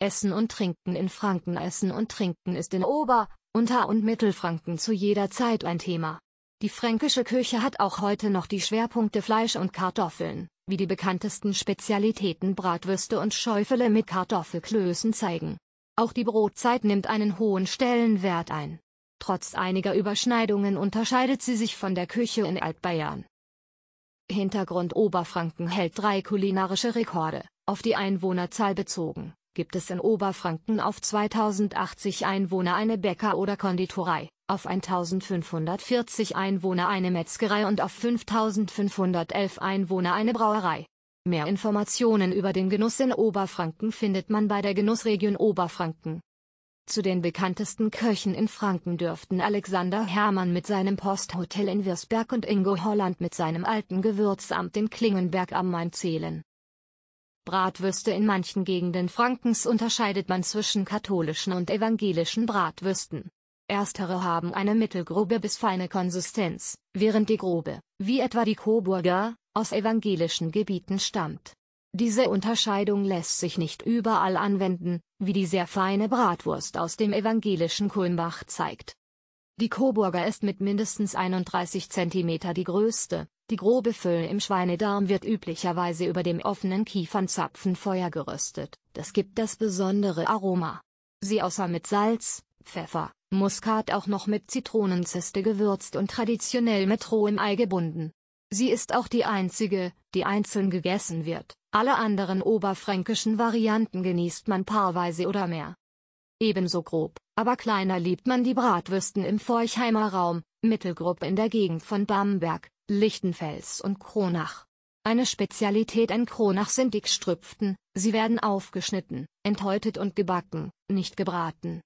Essen und Trinken in Franken Essen und Trinken ist in Ober-, Unter- und Mittelfranken zu jeder Zeit ein Thema. Die fränkische Küche hat auch heute noch die Schwerpunkte Fleisch und Kartoffeln, wie die bekanntesten Spezialitäten Bratwürste und Schäufele mit Kartoffelklößen zeigen. Auch die Brotzeit nimmt einen hohen Stellenwert ein. Trotz einiger Überschneidungen unterscheidet sie sich von der Küche in Altbayern. Hintergrund Oberfranken hält drei kulinarische Rekorde, auf die Einwohnerzahl bezogen gibt es in Oberfranken auf 2080 Einwohner eine Bäcker- oder Konditorei, auf 1540 Einwohner eine Metzgerei und auf 5511 Einwohner eine Brauerei. Mehr Informationen über den Genuss in Oberfranken findet man bei der Genussregion Oberfranken. Zu den bekanntesten Köchen in Franken dürften Alexander Hermann mit seinem Posthotel in Wirsberg und Ingo Holland mit seinem alten Gewürzamt in Klingenberg am Main zählen. Bratwürste In manchen Gegenden Frankens unterscheidet man zwischen katholischen und evangelischen Bratwürsten. Erstere haben eine mittelgrobe bis feine Konsistenz, während die grobe, wie etwa die Coburger, aus evangelischen Gebieten stammt. Diese Unterscheidung lässt sich nicht überall anwenden, wie die sehr feine Bratwurst aus dem evangelischen Kulmbach zeigt. Die Coburger ist mit mindestens 31 cm die größte, die grobe Füll im Schweinedarm wird üblicherweise über dem offenen Kiefernzapfen Feuer geröstet, das gibt das besondere Aroma. Sie außer mit Salz, Pfeffer, Muskat auch noch mit Zitronenzeste gewürzt und traditionell mit rohem Ei gebunden. Sie ist auch die einzige, die einzeln gegessen wird, alle anderen oberfränkischen Varianten genießt man paarweise oder mehr. Ebenso grob, aber kleiner liebt man die Bratwürsten im Forchheimer Raum, Mittelgruppe in der Gegend von Bamberg, Lichtenfels und Kronach. Eine Spezialität in Kronach sind die Gstrüpften, sie werden aufgeschnitten, enthäutet und gebacken, nicht gebraten.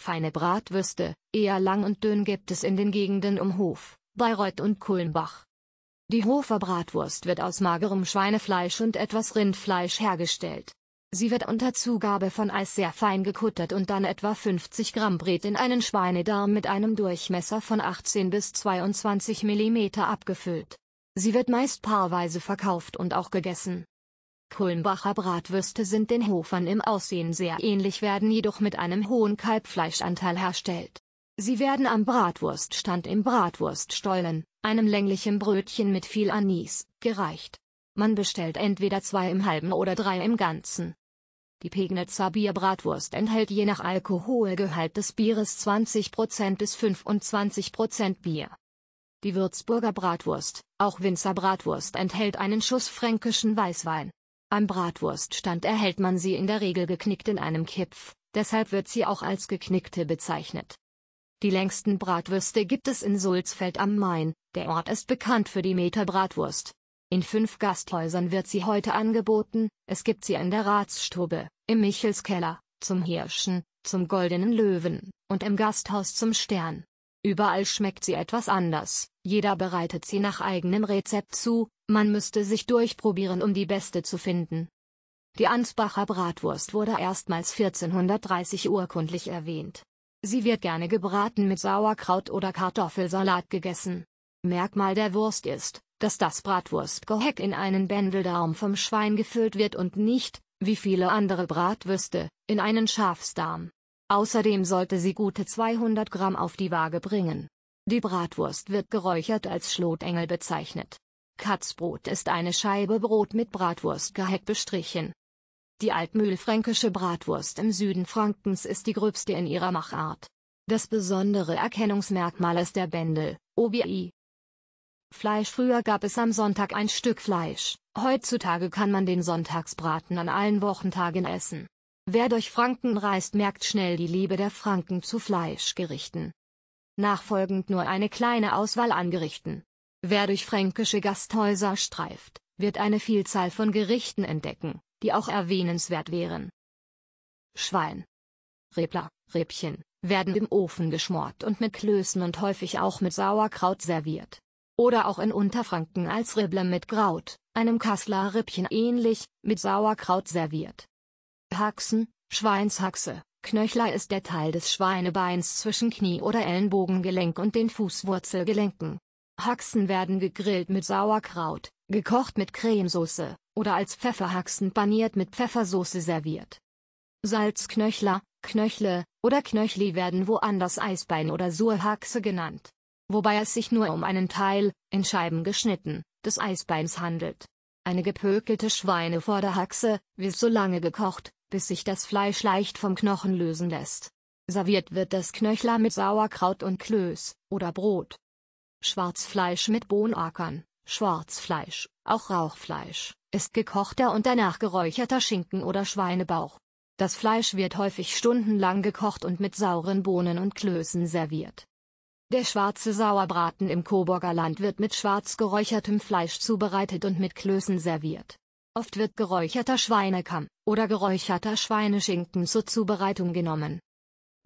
Feine Bratwürste, eher lang und dünn gibt es in den Gegenden um Hof, Bayreuth und Kulmbach. Die Hofer Bratwurst wird aus magerem Schweinefleisch und etwas Rindfleisch hergestellt. Sie wird unter Zugabe von Eis sehr fein gekuttert und dann etwa 50 Gramm Bret in einen Schweinedarm mit einem Durchmesser von 18 bis 22 mm abgefüllt. Sie wird meist paarweise verkauft und auch gegessen. Kulmbacher Bratwürste sind den Hofern im Aussehen sehr ähnlich, werden jedoch mit einem hohen Kalbfleischanteil herstellt. Sie werden am Bratwurststand im Bratwurststollen, einem länglichen Brötchen mit viel Anis, gereicht. Man bestellt entweder zwei im halben oder drei im ganzen. Die Pegnitzer Bierbratwurst enthält je nach Alkoholgehalt des Bieres 20% bis 25% Bier. Die Würzburger Bratwurst, auch Winzer Bratwurst enthält einen Schuss fränkischen Weißwein. Am Bratwurststand erhält man sie in der Regel geknickt in einem Kipf, deshalb wird sie auch als geknickte bezeichnet. Die längsten Bratwürste gibt es in Sulzfeld am Main, der Ort ist bekannt für die Meter Bratwurst, in fünf Gasthäusern wird sie heute angeboten, es gibt sie in der Ratsstube, im Michelskeller, zum Hirschen, zum Goldenen Löwen und im Gasthaus zum Stern. Überall schmeckt sie etwas anders, jeder bereitet sie nach eigenem Rezept zu, man müsste sich durchprobieren, um die beste zu finden. Die Ansbacher Bratwurst wurde erstmals 1430 urkundlich erwähnt. Sie wird gerne gebraten mit Sauerkraut oder Kartoffelsalat gegessen. Merkmal der Wurst ist, dass das Bratwurstgeheck in einen Bändeldarm vom Schwein gefüllt wird und nicht, wie viele andere Bratwürste, in einen Schafsdarm. Außerdem sollte sie gute 200 Gramm auf die Waage bringen. Die Bratwurst wird geräuchert als Schlotengel bezeichnet. Katzbrot ist eine Scheibe Brot mit Bratwurstgeheck bestrichen. Die altmühlfränkische Bratwurst im Süden Frankens ist die gröbste in ihrer Machart. Das besondere Erkennungsmerkmal ist der Bändel, OBI, Fleisch Früher gab es am Sonntag ein Stück Fleisch, heutzutage kann man den Sonntagsbraten an allen Wochentagen essen. Wer durch Franken reist merkt schnell die Liebe der Franken zu Fleischgerichten. Nachfolgend nur eine kleine Auswahl an Gerichten. Wer durch fränkische Gasthäuser streift, wird eine Vielzahl von Gerichten entdecken, die auch erwähnenswert wären. Schwein. Rebler, Rebchen, werden im Ofen geschmort und mit Klößen und häufig auch mit Sauerkraut serviert. Oder auch in Unterfranken als Ribble mit Kraut, einem Kassler Rippchen ähnlich, mit Sauerkraut serviert. Haxen, Schweinshaxe, Knöchler ist der Teil des Schweinebeins zwischen Knie- oder Ellenbogengelenk und den Fußwurzelgelenken. Haxen werden gegrillt mit Sauerkraut, gekocht mit Cremesauce, oder als Pfefferhaxen paniert mit Pfeffersoße serviert. Salzknöchler, Knöchle oder Knöchli werden woanders Eisbein oder Surhaxe genannt wobei es sich nur um einen Teil, in Scheiben geschnitten, des Eisbeins handelt. Eine gepökelte Schweinevorderhaxe wird so lange gekocht, bis sich das Fleisch leicht vom Knochen lösen lässt. Serviert wird das Knöchler mit Sauerkraut und Klöß, oder Brot. Schwarzfleisch mit Bohnackern, Schwarzfleisch, auch Rauchfleisch, ist gekochter und danach geräucherter Schinken oder Schweinebauch. Das Fleisch wird häufig stundenlang gekocht und mit sauren Bohnen und Klößen serviert. Der schwarze Sauerbraten im Coburger Land wird mit schwarz geräuchertem Fleisch zubereitet und mit Klößen serviert. Oft wird geräucherter Schweinekamm oder geräucherter Schweineschinken zur Zubereitung genommen.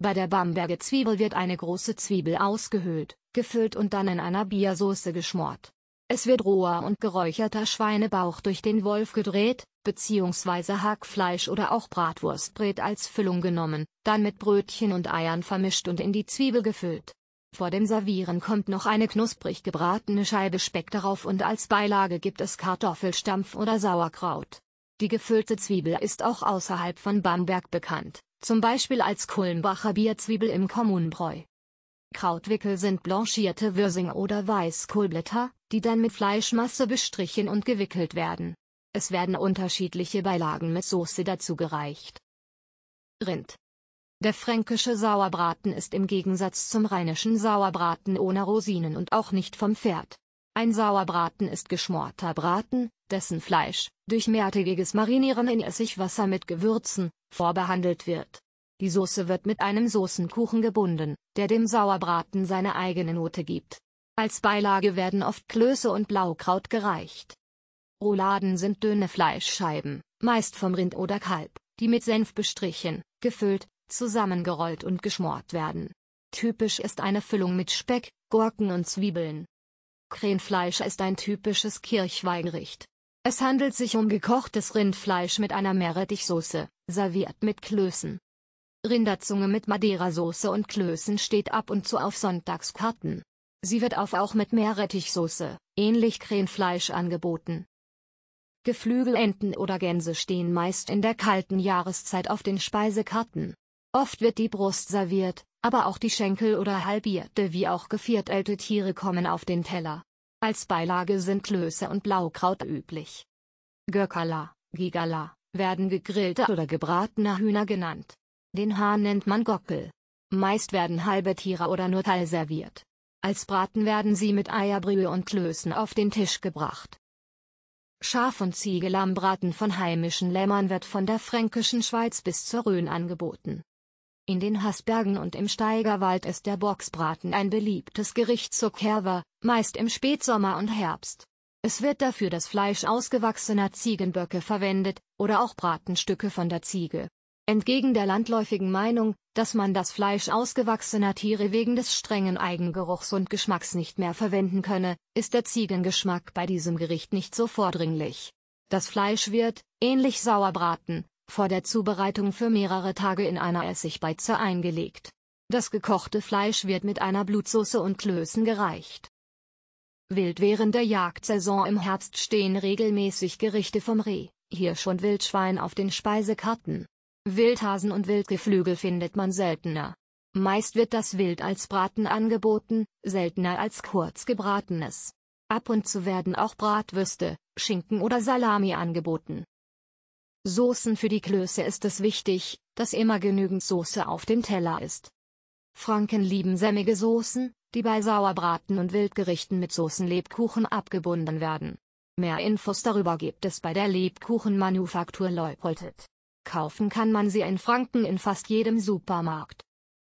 Bei der Bamberger Zwiebel wird eine große Zwiebel ausgehöhlt, gefüllt und dann in einer Biersauce geschmort. Es wird roher und geräucherter Schweinebauch durch den Wolf gedreht, bzw. Hackfleisch oder auch Bratwurstbret als Füllung genommen, dann mit Brötchen und Eiern vermischt und in die Zwiebel gefüllt. Vor dem Servieren kommt noch eine knusprig gebratene Scheibe Speck darauf und als Beilage gibt es Kartoffelstampf oder Sauerkraut. Die gefüllte Zwiebel ist auch außerhalb von Bamberg bekannt, zum Beispiel als Kulmbacher Bierzwiebel im Kommunbräu. Krautwickel sind blanchierte Würsing- oder Weißkohlblätter, die dann mit Fleischmasse bestrichen und gewickelt werden. Es werden unterschiedliche Beilagen mit Soße dazu gereicht. Rind der fränkische Sauerbraten ist im Gegensatz zum rheinischen Sauerbraten ohne Rosinen und auch nicht vom Pferd. Ein Sauerbraten ist geschmorter Braten, dessen Fleisch, durch mehrtägiges Marinieren in Essigwasser mit Gewürzen, vorbehandelt wird. Die Soße wird mit einem Soßenkuchen gebunden, der dem Sauerbraten seine eigene Note gibt. Als Beilage werden oft Klöße und Blaukraut gereicht. Rouladen sind dünne Fleischscheiben, meist vom Rind oder Kalb, die mit Senf bestrichen, gefüllt, zusammengerollt und geschmort werden. Typisch ist eine Füllung mit Speck, Gurken und Zwiebeln. Krähenfleisch ist ein typisches Kirchweihgericht. Es handelt sich um gekochtes Rindfleisch mit einer Meerrettichsoße, serviert mit Klößen. Rinderzunge mit Madeira-Soße und Klößen steht ab und zu auf Sonntagskarten. Sie wird auf auch mit Meerrettichsoße, ähnlich Krähenfleisch angeboten. Geflügelenten oder Gänse stehen meist in der kalten Jahreszeit auf den Speisekarten. Oft wird die Brust serviert, aber auch die Schenkel oder halbierte wie auch geviertelte Tiere kommen auf den Teller. Als Beilage sind Klöße und Blaukraut üblich. Gökala, Gigala, werden gegrillte oder gebratene Hühner genannt. Den Hahn nennt man Gockel. Meist werden halbe Tiere oder nur Teil serviert. Als Braten werden sie mit Eierbrühe und Klößen auf den Tisch gebracht. Schaf- und Ziegelammbraten von heimischen Lämmern wird von der fränkischen Schweiz bis zur Rhön angeboten. In den Haßbergen und im Steigerwald ist der Boxbraten ein beliebtes Gericht zur Kerwa, meist im Spätsommer und Herbst. Es wird dafür das Fleisch ausgewachsener Ziegenböcke verwendet, oder auch Bratenstücke von der Ziege. Entgegen der landläufigen Meinung, dass man das Fleisch ausgewachsener Tiere wegen des strengen Eigengeruchs und Geschmacks nicht mehr verwenden könne, ist der Ziegengeschmack bei diesem Gericht nicht so vordringlich. Das Fleisch wird, ähnlich Sauerbraten, vor der Zubereitung für mehrere Tage in einer Essigbeize eingelegt. Das gekochte Fleisch wird mit einer Blutsoße und Klößen gereicht. Wild während der Jagdsaison im Herbst stehen regelmäßig Gerichte vom Reh, Hirsch und Wildschwein auf den Speisekarten. Wildhasen und Wildgeflügel findet man seltener. Meist wird das Wild als Braten angeboten, seltener als kurz gebratenes. Ab und zu werden auch Bratwürste, Schinken oder Salami angeboten. Soßen Für die Klöße ist es wichtig, dass immer genügend Soße auf dem Teller ist. Franken lieben sämmige Soßen, die bei Sauerbraten und Wildgerichten mit Soßenlebkuchen abgebunden werden. Mehr Infos darüber gibt es bei der Lebkuchenmanufaktur Leupoltet. Kaufen kann man sie in Franken in fast jedem Supermarkt.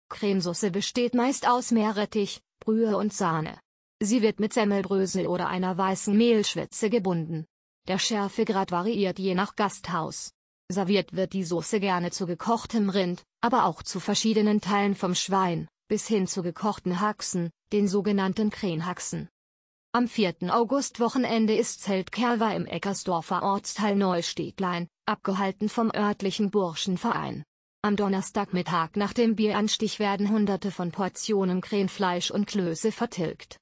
Cremesauce besteht meist aus Meerrettich, Brühe und Sahne. Sie wird mit Semmelbrösel oder einer weißen Mehlschwitze gebunden. Der Schärfegrad variiert je nach Gasthaus. Serviert wird die Soße gerne zu gekochtem Rind, aber auch zu verschiedenen Teilen vom Schwein, bis hin zu gekochten Haxen, den sogenannten Krähenhaxen. Am 4. August-Wochenende ist Zeltkerwa im Eckersdorfer Ortsteil Neustädtlein, abgehalten vom örtlichen Burschenverein. Am Donnerstagmittag nach dem Bieranstich werden hunderte von Portionen Krähenfleisch und Klöße vertilgt.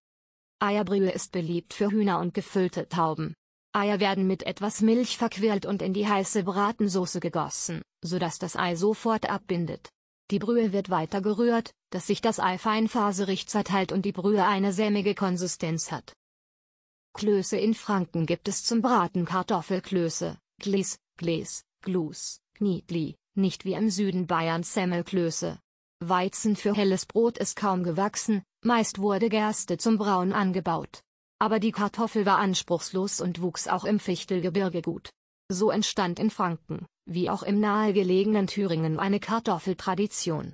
Eierbrühe ist beliebt für Hühner und gefüllte Tauben. Eier werden mit etwas Milch verquirlt und in die heiße Bratensoße gegossen, sodass das Ei sofort abbindet. Die Brühe wird weiter gerührt, dass sich das Ei feinfaserig zerteilt und die Brühe eine sämige Konsistenz hat. Klöße in Franken gibt es zum Braten Kartoffelklöße, Glis, Gles, Glus, Gnidli, nicht wie im Süden Bayern Semmelklöße. Weizen für helles Brot ist kaum gewachsen, meist wurde Gerste zum Brauen angebaut. Aber die Kartoffel war anspruchslos und wuchs auch im Fichtelgebirge gut. So entstand in Franken, wie auch im nahegelegenen Thüringen eine Kartoffeltradition.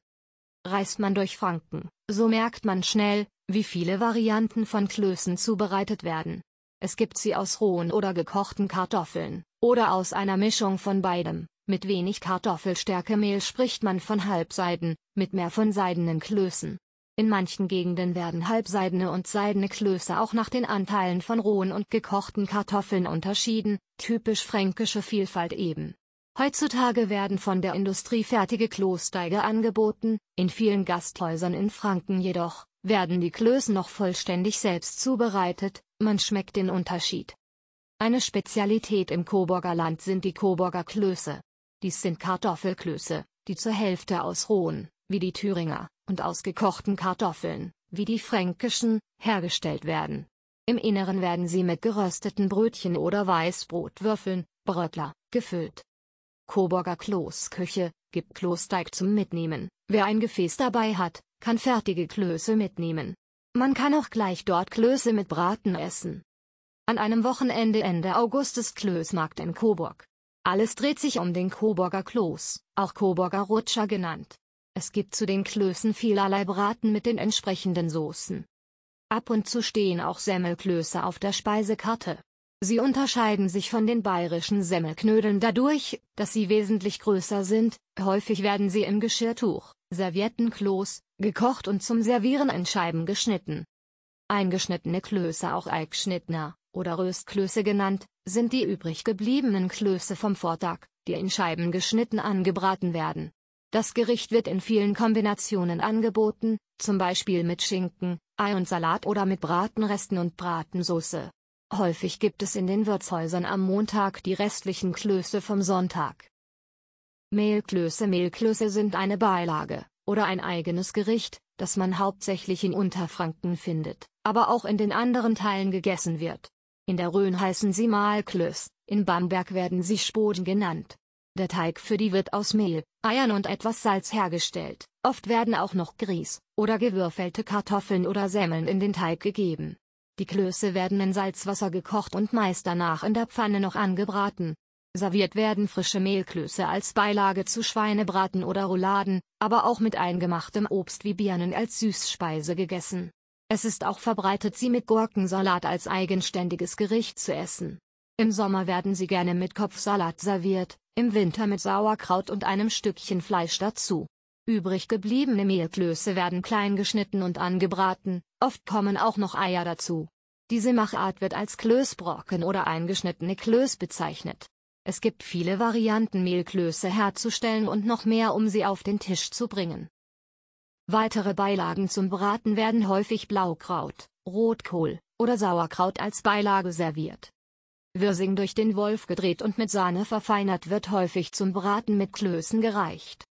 Reist man durch Franken, so merkt man schnell, wie viele Varianten von Klößen zubereitet werden. Es gibt sie aus rohen oder gekochten Kartoffeln, oder aus einer Mischung von beidem. Mit wenig Kartoffelstärkemehl spricht man von Halbseiden, mit mehr von seidenen Klößen. In manchen Gegenden werden halbseidene und seidene Klöße auch nach den Anteilen von rohen und gekochten Kartoffeln unterschieden, typisch fränkische Vielfalt eben. Heutzutage werden von der Industrie fertige Klosteige angeboten, in vielen Gasthäusern in Franken jedoch, werden die Klöße noch vollständig selbst zubereitet, man schmeckt den Unterschied. Eine Spezialität im Coburger Land sind die Coburger Klöße. Dies sind Kartoffelklöße, die zur Hälfte aus rohen, wie die Thüringer, und ausgekochten Kartoffeln, wie die fränkischen, hergestellt werden. Im Inneren werden sie mit gerösteten Brötchen oder Weißbrotwürfeln, Brötler, gefüllt. Coburger Kloßküche, gibt Klosteig zum Mitnehmen. Wer ein Gefäß dabei hat, kann fertige Klöße mitnehmen. Man kann auch gleich dort Klöße mit Braten essen. An einem Wochenende Ende August ist Klößmarkt in Coburg. Alles dreht sich um den Coburger Kloß, auch Coburger Rutscher genannt. Es gibt zu den Klößen vielerlei Braten mit den entsprechenden Soßen. Ab und zu stehen auch Semmelklöße auf der Speisekarte. Sie unterscheiden sich von den bayerischen Semmelknödeln dadurch, dass sie wesentlich größer sind, häufig werden sie im Geschirrtuch, Serviettenkloß, gekocht und zum Servieren in Scheiben geschnitten. Eingeschnittene Klöße auch Eichschnittner, oder Röstklöße genannt, sind die übrig gebliebenen Klöße vom Vortag, die in Scheiben geschnitten angebraten werden. Das Gericht wird in vielen Kombinationen angeboten, zum Beispiel mit Schinken, Ei und Salat oder mit Bratenresten und Bratensoße. Häufig gibt es in den Wirtshäusern am Montag die restlichen Klöße vom Sonntag. Mehlklöße Mehlklöße sind eine Beilage, oder ein eigenes Gericht, das man hauptsächlich in Unterfranken findet, aber auch in den anderen Teilen gegessen wird. In der Rhön heißen sie Mahlklöß, in Bamberg werden sie Spoden genannt. Der Teig für die wird aus Mehl, Eiern und etwas Salz hergestellt. Oft werden auch noch Grieß oder gewürfelte Kartoffeln oder Semmeln in den Teig gegeben. Die Klöße werden in Salzwasser gekocht und meist danach in der Pfanne noch angebraten. Serviert werden frische Mehlklöße als Beilage zu Schweinebraten oder Rouladen, aber auch mit eingemachtem Obst wie Birnen als Süßspeise gegessen. Es ist auch verbreitet, sie mit Gurkensalat als eigenständiges Gericht zu essen. Im Sommer werden sie gerne mit Kopfsalat serviert, im Winter mit Sauerkraut und einem Stückchen Fleisch dazu. Übrig gebliebene Mehlklöße werden klein geschnitten und angebraten, oft kommen auch noch Eier dazu. Diese Machart wird als Klößbrocken oder eingeschnittene Klöß bezeichnet. Es gibt viele Varianten Mehlklöße herzustellen und noch mehr um sie auf den Tisch zu bringen. Weitere Beilagen zum Braten werden häufig Blaukraut, Rotkohl oder Sauerkraut als Beilage serviert. Wirsing durch den Wolf gedreht und mit Sahne verfeinert wird häufig zum Braten mit Klößen gereicht.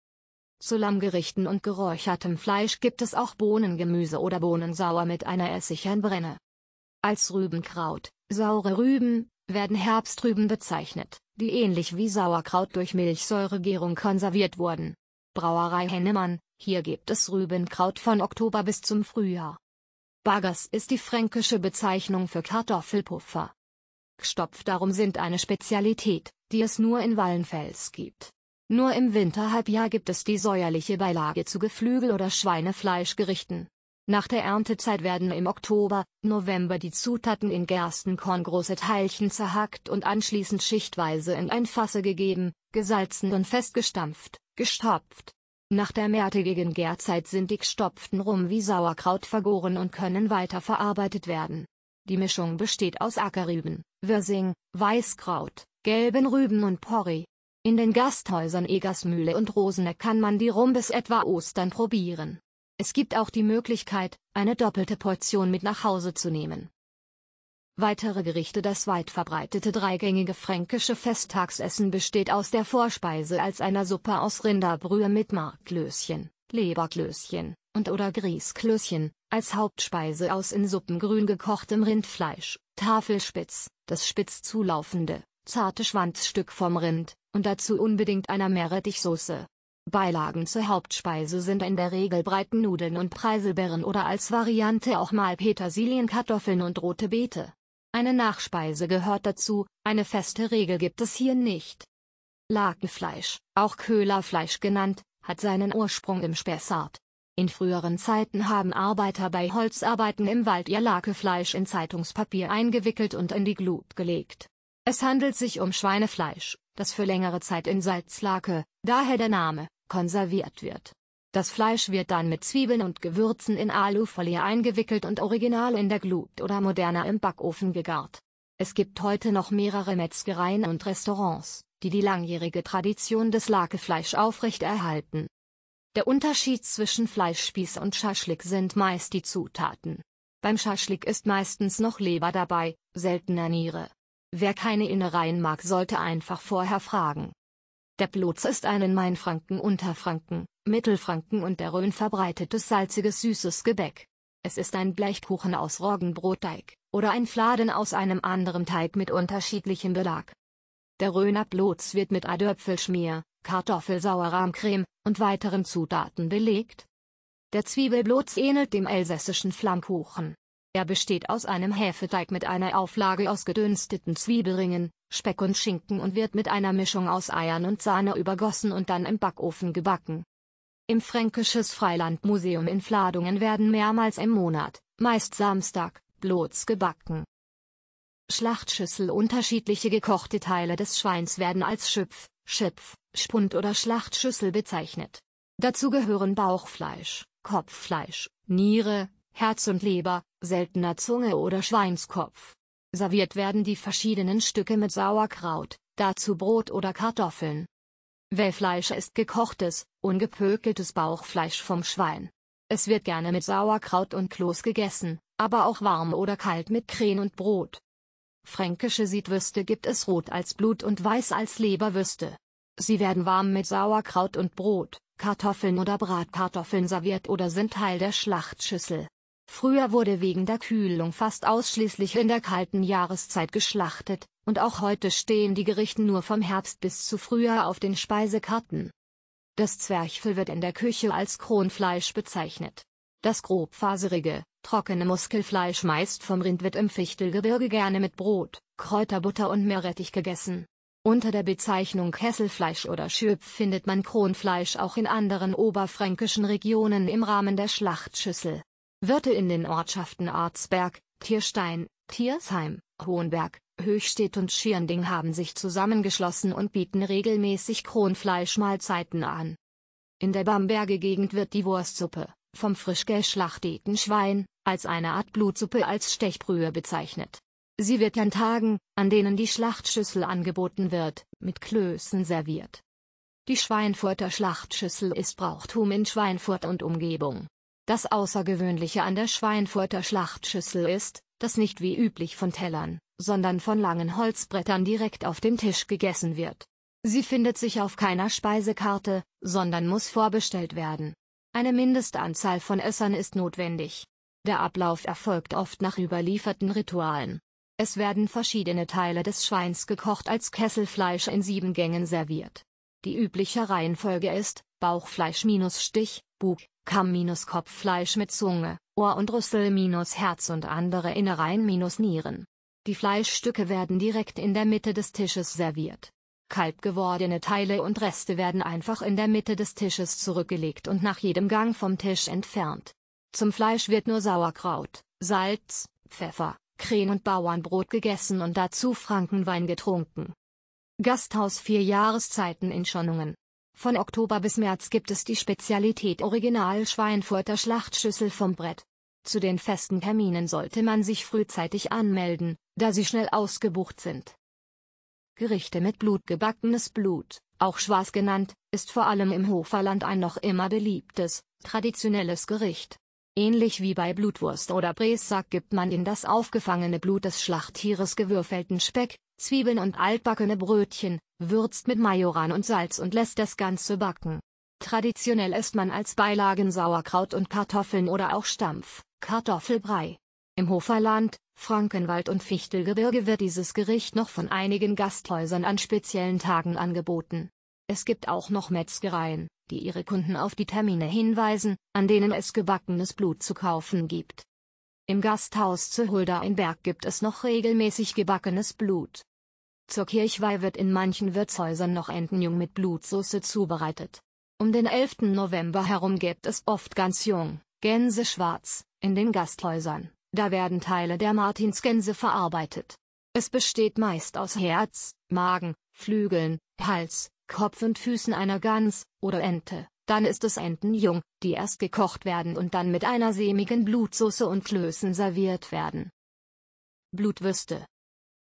Zu Lammgerichten und geräuchertem Fleisch gibt es auch Bohnengemüse oder Bohnensauer mit einer Brenne. Als Rübenkraut, saure Rüben, werden Herbstrüben bezeichnet, die ähnlich wie Sauerkraut durch Milchsäuregärung konserviert wurden. Brauerei Hennemann, hier gibt es Rübenkraut von Oktober bis zum Frühjahr. Baggers ist die fränkische Bezeichnung für Kartoffelpuffer. Stopf darum sind eine Spezialität, die es nur in Wallenfels gibt. Nur im Winterhalbjahr gibt es die säuerliche Beilage zu Geflügel- oder Schweinefleischgerichten. Nach der Erntezeit werden im Oktober, November die Zutaten in Gerstenkorn große Teilchen zerhackt und anschließend schichtweise in ein Fasse gegeben, gesalzen und festgestampft, gestopft. Nach der mehrtägigen Gärzeit sind die gestopften Rum wie Sauerkraut vergoren und können weiterverarbeitet werden. Die Mischung besteht aus Ackerrüben, Wirsing, Weißkraut, gelben Rüben und Porri. In den Gasthäusern Egersmühle und Rosene kann man die Rum bis etwa Ostern probieren. Es gibt auch die Möglichkeit, eine doppelte Portion mit nach Hause zu nehmen. Weitere Gerichte Das weit verbreitete dreigängige fränkische Festtagsessen besteht aus der Vorspeise als einer Suppe aus Rinderbrühe mit Marklöschen, Leberklöschen und oder Grießklößchen, als Hauptspeise aus in Suppen grün gekochtem Rindfleisch Tafelspitz, das spitz zulaufende, zarte Schwanzstück vom Rind, und dazu unbedingt einer Meerrettichsoße. Beilagen zur Hauptspeise sind in der Regel breiten Nudeln und Preiselbeeren oder als Variante auch mal Petersilienkartoffeln und rote Beete. Eine Nachspeise gehört dazu, eine feste Regel gibt es hier nicht. Lakenfleisch, auch Köhlerfleisch genannt, hat seinen Ursprung im Spessart. In früheren Zeiten haben Arbeiter bei Holzarbeiten im Wald ihr Lakefleisch in Zeitungspapier eingewickelt und in die Glut gelegt. Es handelt sich um Schweinefleisch, das für längere Zeit in Salzlake, daher der Name, konserviert wird. Das Fleisch wird dann mit Zwiebeln und Gewürzen in Alufolie eingewickelt und original in der Glut oder moderner im Backofen gegart. Es gibt heute noch mehrere Metzgereien und Restaurants, die die langjährige Tradition des Lakefleisch aufrechterhalten. Der Unterschied zwischen Fleischspieß und Schaschlik sind meist die Zutaten. Beim Schaschlik ist meistens noch Leber dabei, seltener Niere. Wer keine Innereien mag, sollte einfach vorher fragen. Der Plotz ist ein in Mainfranken, Unterfranken, Mittelfranken und der Rhön verbreitetes salziges süßes Gebäck. Es ist ein Blechkuchen aus Roggenbrotteig, oder ein Fladen aus einem anderen Teig mit unterschiedlichem Belag. Der Röner Blots wird mit Adöpfelschmier, Kartoffelsauerrahmcreme und weiteren Zutaten belegt. Der Zwiebelblotz ähnelt dem elsässischen Flammkuchen. Er besteht aus einem Hefeteig mit einer Auflage aus gedünsteten Zwiebelringen, Speck und Schinken und wird mit einer Mischung aus Eiern und Sahne übergossen und dann im Backofen gebacken. Im Fränkisches Freilandmuseum in Fladungen werden mehrmals im Monat, meist Samstag, Blots gebacken. Schlachtschüssel Unterschiedliche gekochte Teile des Schweins werden als Schöpf, Schipf, Spund oder Schlachtschüssel bezeichnet. Dazu gehören Bauchfleisch, Kopffleisch, Niere, Herz und Leber, seltener Zunge oder Schweinskopf. Serviert werden die verschiedenen Stücke mit Sauerkraut, dazu Brot oder Kartoffeln. Wellfleisch ist gekochtes, ungepökeltes Bauchfleisch vom Schwein. Es wird gerne mit Sauerkraut und Kloß gegessen, aber auch warm oder kalt mit Krähen und Brot. Fränkische Südwürste gibt es rot als Blut und weiß als Leberwürste. Sie werden warm mit Sauerkraut und Brot, Kartoffeln oder Bratkartoffeln serviert oder sind Teil der Schlachtschüssel. Früher wurde wegen der Kühlung fast ausschließlich in der kalten Jahreszeit geschlachtet, und auch heute stehen die Gerichten nur vom Herbst bis zu Frühjahr auf den Speisekarten. Das Zwerchfell wird in der Küche als Kronfleisch bezeichnet. Das grobfaserige, Trockene Muskelfleisch meist vom Rind wird im Fichtelgebirge gerne mit Brot, Kräuterbutter und Meerrettich gegessen. Unter der Bezeichnung Kesselfleisch oder Schöpf findet man Kronfleisch auch in anderen oberfränkischen Regionen im Rahmen der Schlachtschüssel. Wirte in den Ortschaften Arzberg, Tierstein, Tiersheim, Hohenberg, Höchstedt und Schiernding haben sich zusammengeschlossen und bieten regelmäßig Kronfleischmahlzeiten an. In der Bamberger Gegend wird die Wurstsuppe, vom frisch geschlachteten Schwein, als eine Art Blutsuppe als Stechbrühe bezeichnet. Sie wird an Tagen, an denen die Schlachtschüssel angeboten wird, mit Klößen serviert. Die Schweinfurter Schlachtschüssel ist Brauchtum in Schweinfurt und Umgebung. Das Außergewöhnliche an der Schweinfurter Schlachtschüssel ist, dass nicht wie üblich von Tellern, sondern von langen Holzbrettern direkt auf dem Tisch gegessen wird. Sie findet sich auf keiner Speisekarte, sondern muss vorbestellt werden. Eine Mindestanzahl von Essern ist notwendig. Der Ablauf erfolgt oft nach überlieferten Ritualen. Es werden verschiedene Teile des Schweins gekocht als Kesselfleisch in sieben Gängen serviert. Die übliche Reihenfolge ist Bauchfleisch minus Stich, Bug, Kamm minus Kopffleisch mit Zunge, Ohr und Rüssel minus Herz und andere Innereien minus Nieren. Die Fleischstücke werden direkt in der Mitte des Tisches serviert. Kalb gewordene Teile und Reste werden einfach in der Mitte des Tisches zurückgelegt und nach jedem Gang vom Tisch entfernt. Zum Fleisch wird nur Sauerkraut, Salz, Pfeffer, Krähen und Bauernbrot gegessen und dazu Frankenwein getrunken. Gasthaus 4 Jahreszeiten in Schonungen. Von Oktober bis März gibt es die Spezialität Original Schweinfurter Schlachtschüssel vom Brett. Zu den festen Terminen sollte man sich frühzeitig anmelden, da sie schnell ausgebucht sind. Gerichte mit Blut gebackenes Blut, auch Schwarz genannt, ist vor allem im Hoferland ein noch immer beliebtes, traditionelles Gericht. Ähnlich wie bei Blutwurst oder Brässack gibt man in das aufgefangene Blut des Schlachttieres gewürfelten Speck, Zwiebeln und altbackene Brötchen, würzt mit Majoran und Salz und lässt das Ganze backen. Traditionell isst man als Beilagen Sauerkraut und Kartoffeln oder auch Stampf, Kartoffelbrei. Im Hoferland, Frankenwald und Fichtelgebirge wird dieses Gericht noch von einigen Gasthäusern an speziellen Tagen angeboten. Es gibt auch noch Metzgereien, die ihre Kunden auf die Termine hinweisen, an denen es gebackenes Blut zu kaufen gibt. Im Gasthaus zu Hulda in Berg gibt es noch regelmäßig gebackenes Blut. Zur Kirchweih wird in manchen Wirtshäusern noch Entenjung mit Blutsoße zubereitet. Um den 11. November herum gibt es oft ganz jung, Gänse schwarz, in den Gasthäusern. Da werden Teile der Martinsgänse verarbeitet. Es besteht meist aus Herz, Magen, Flügeln, Hals, Kopf und Füßen einer Gans oder Ente. Dann ist es Entenjung, die erst gekocht werden und dann mit einer sämigen Blutsauce und Klößen serviert werden. Blutwürste.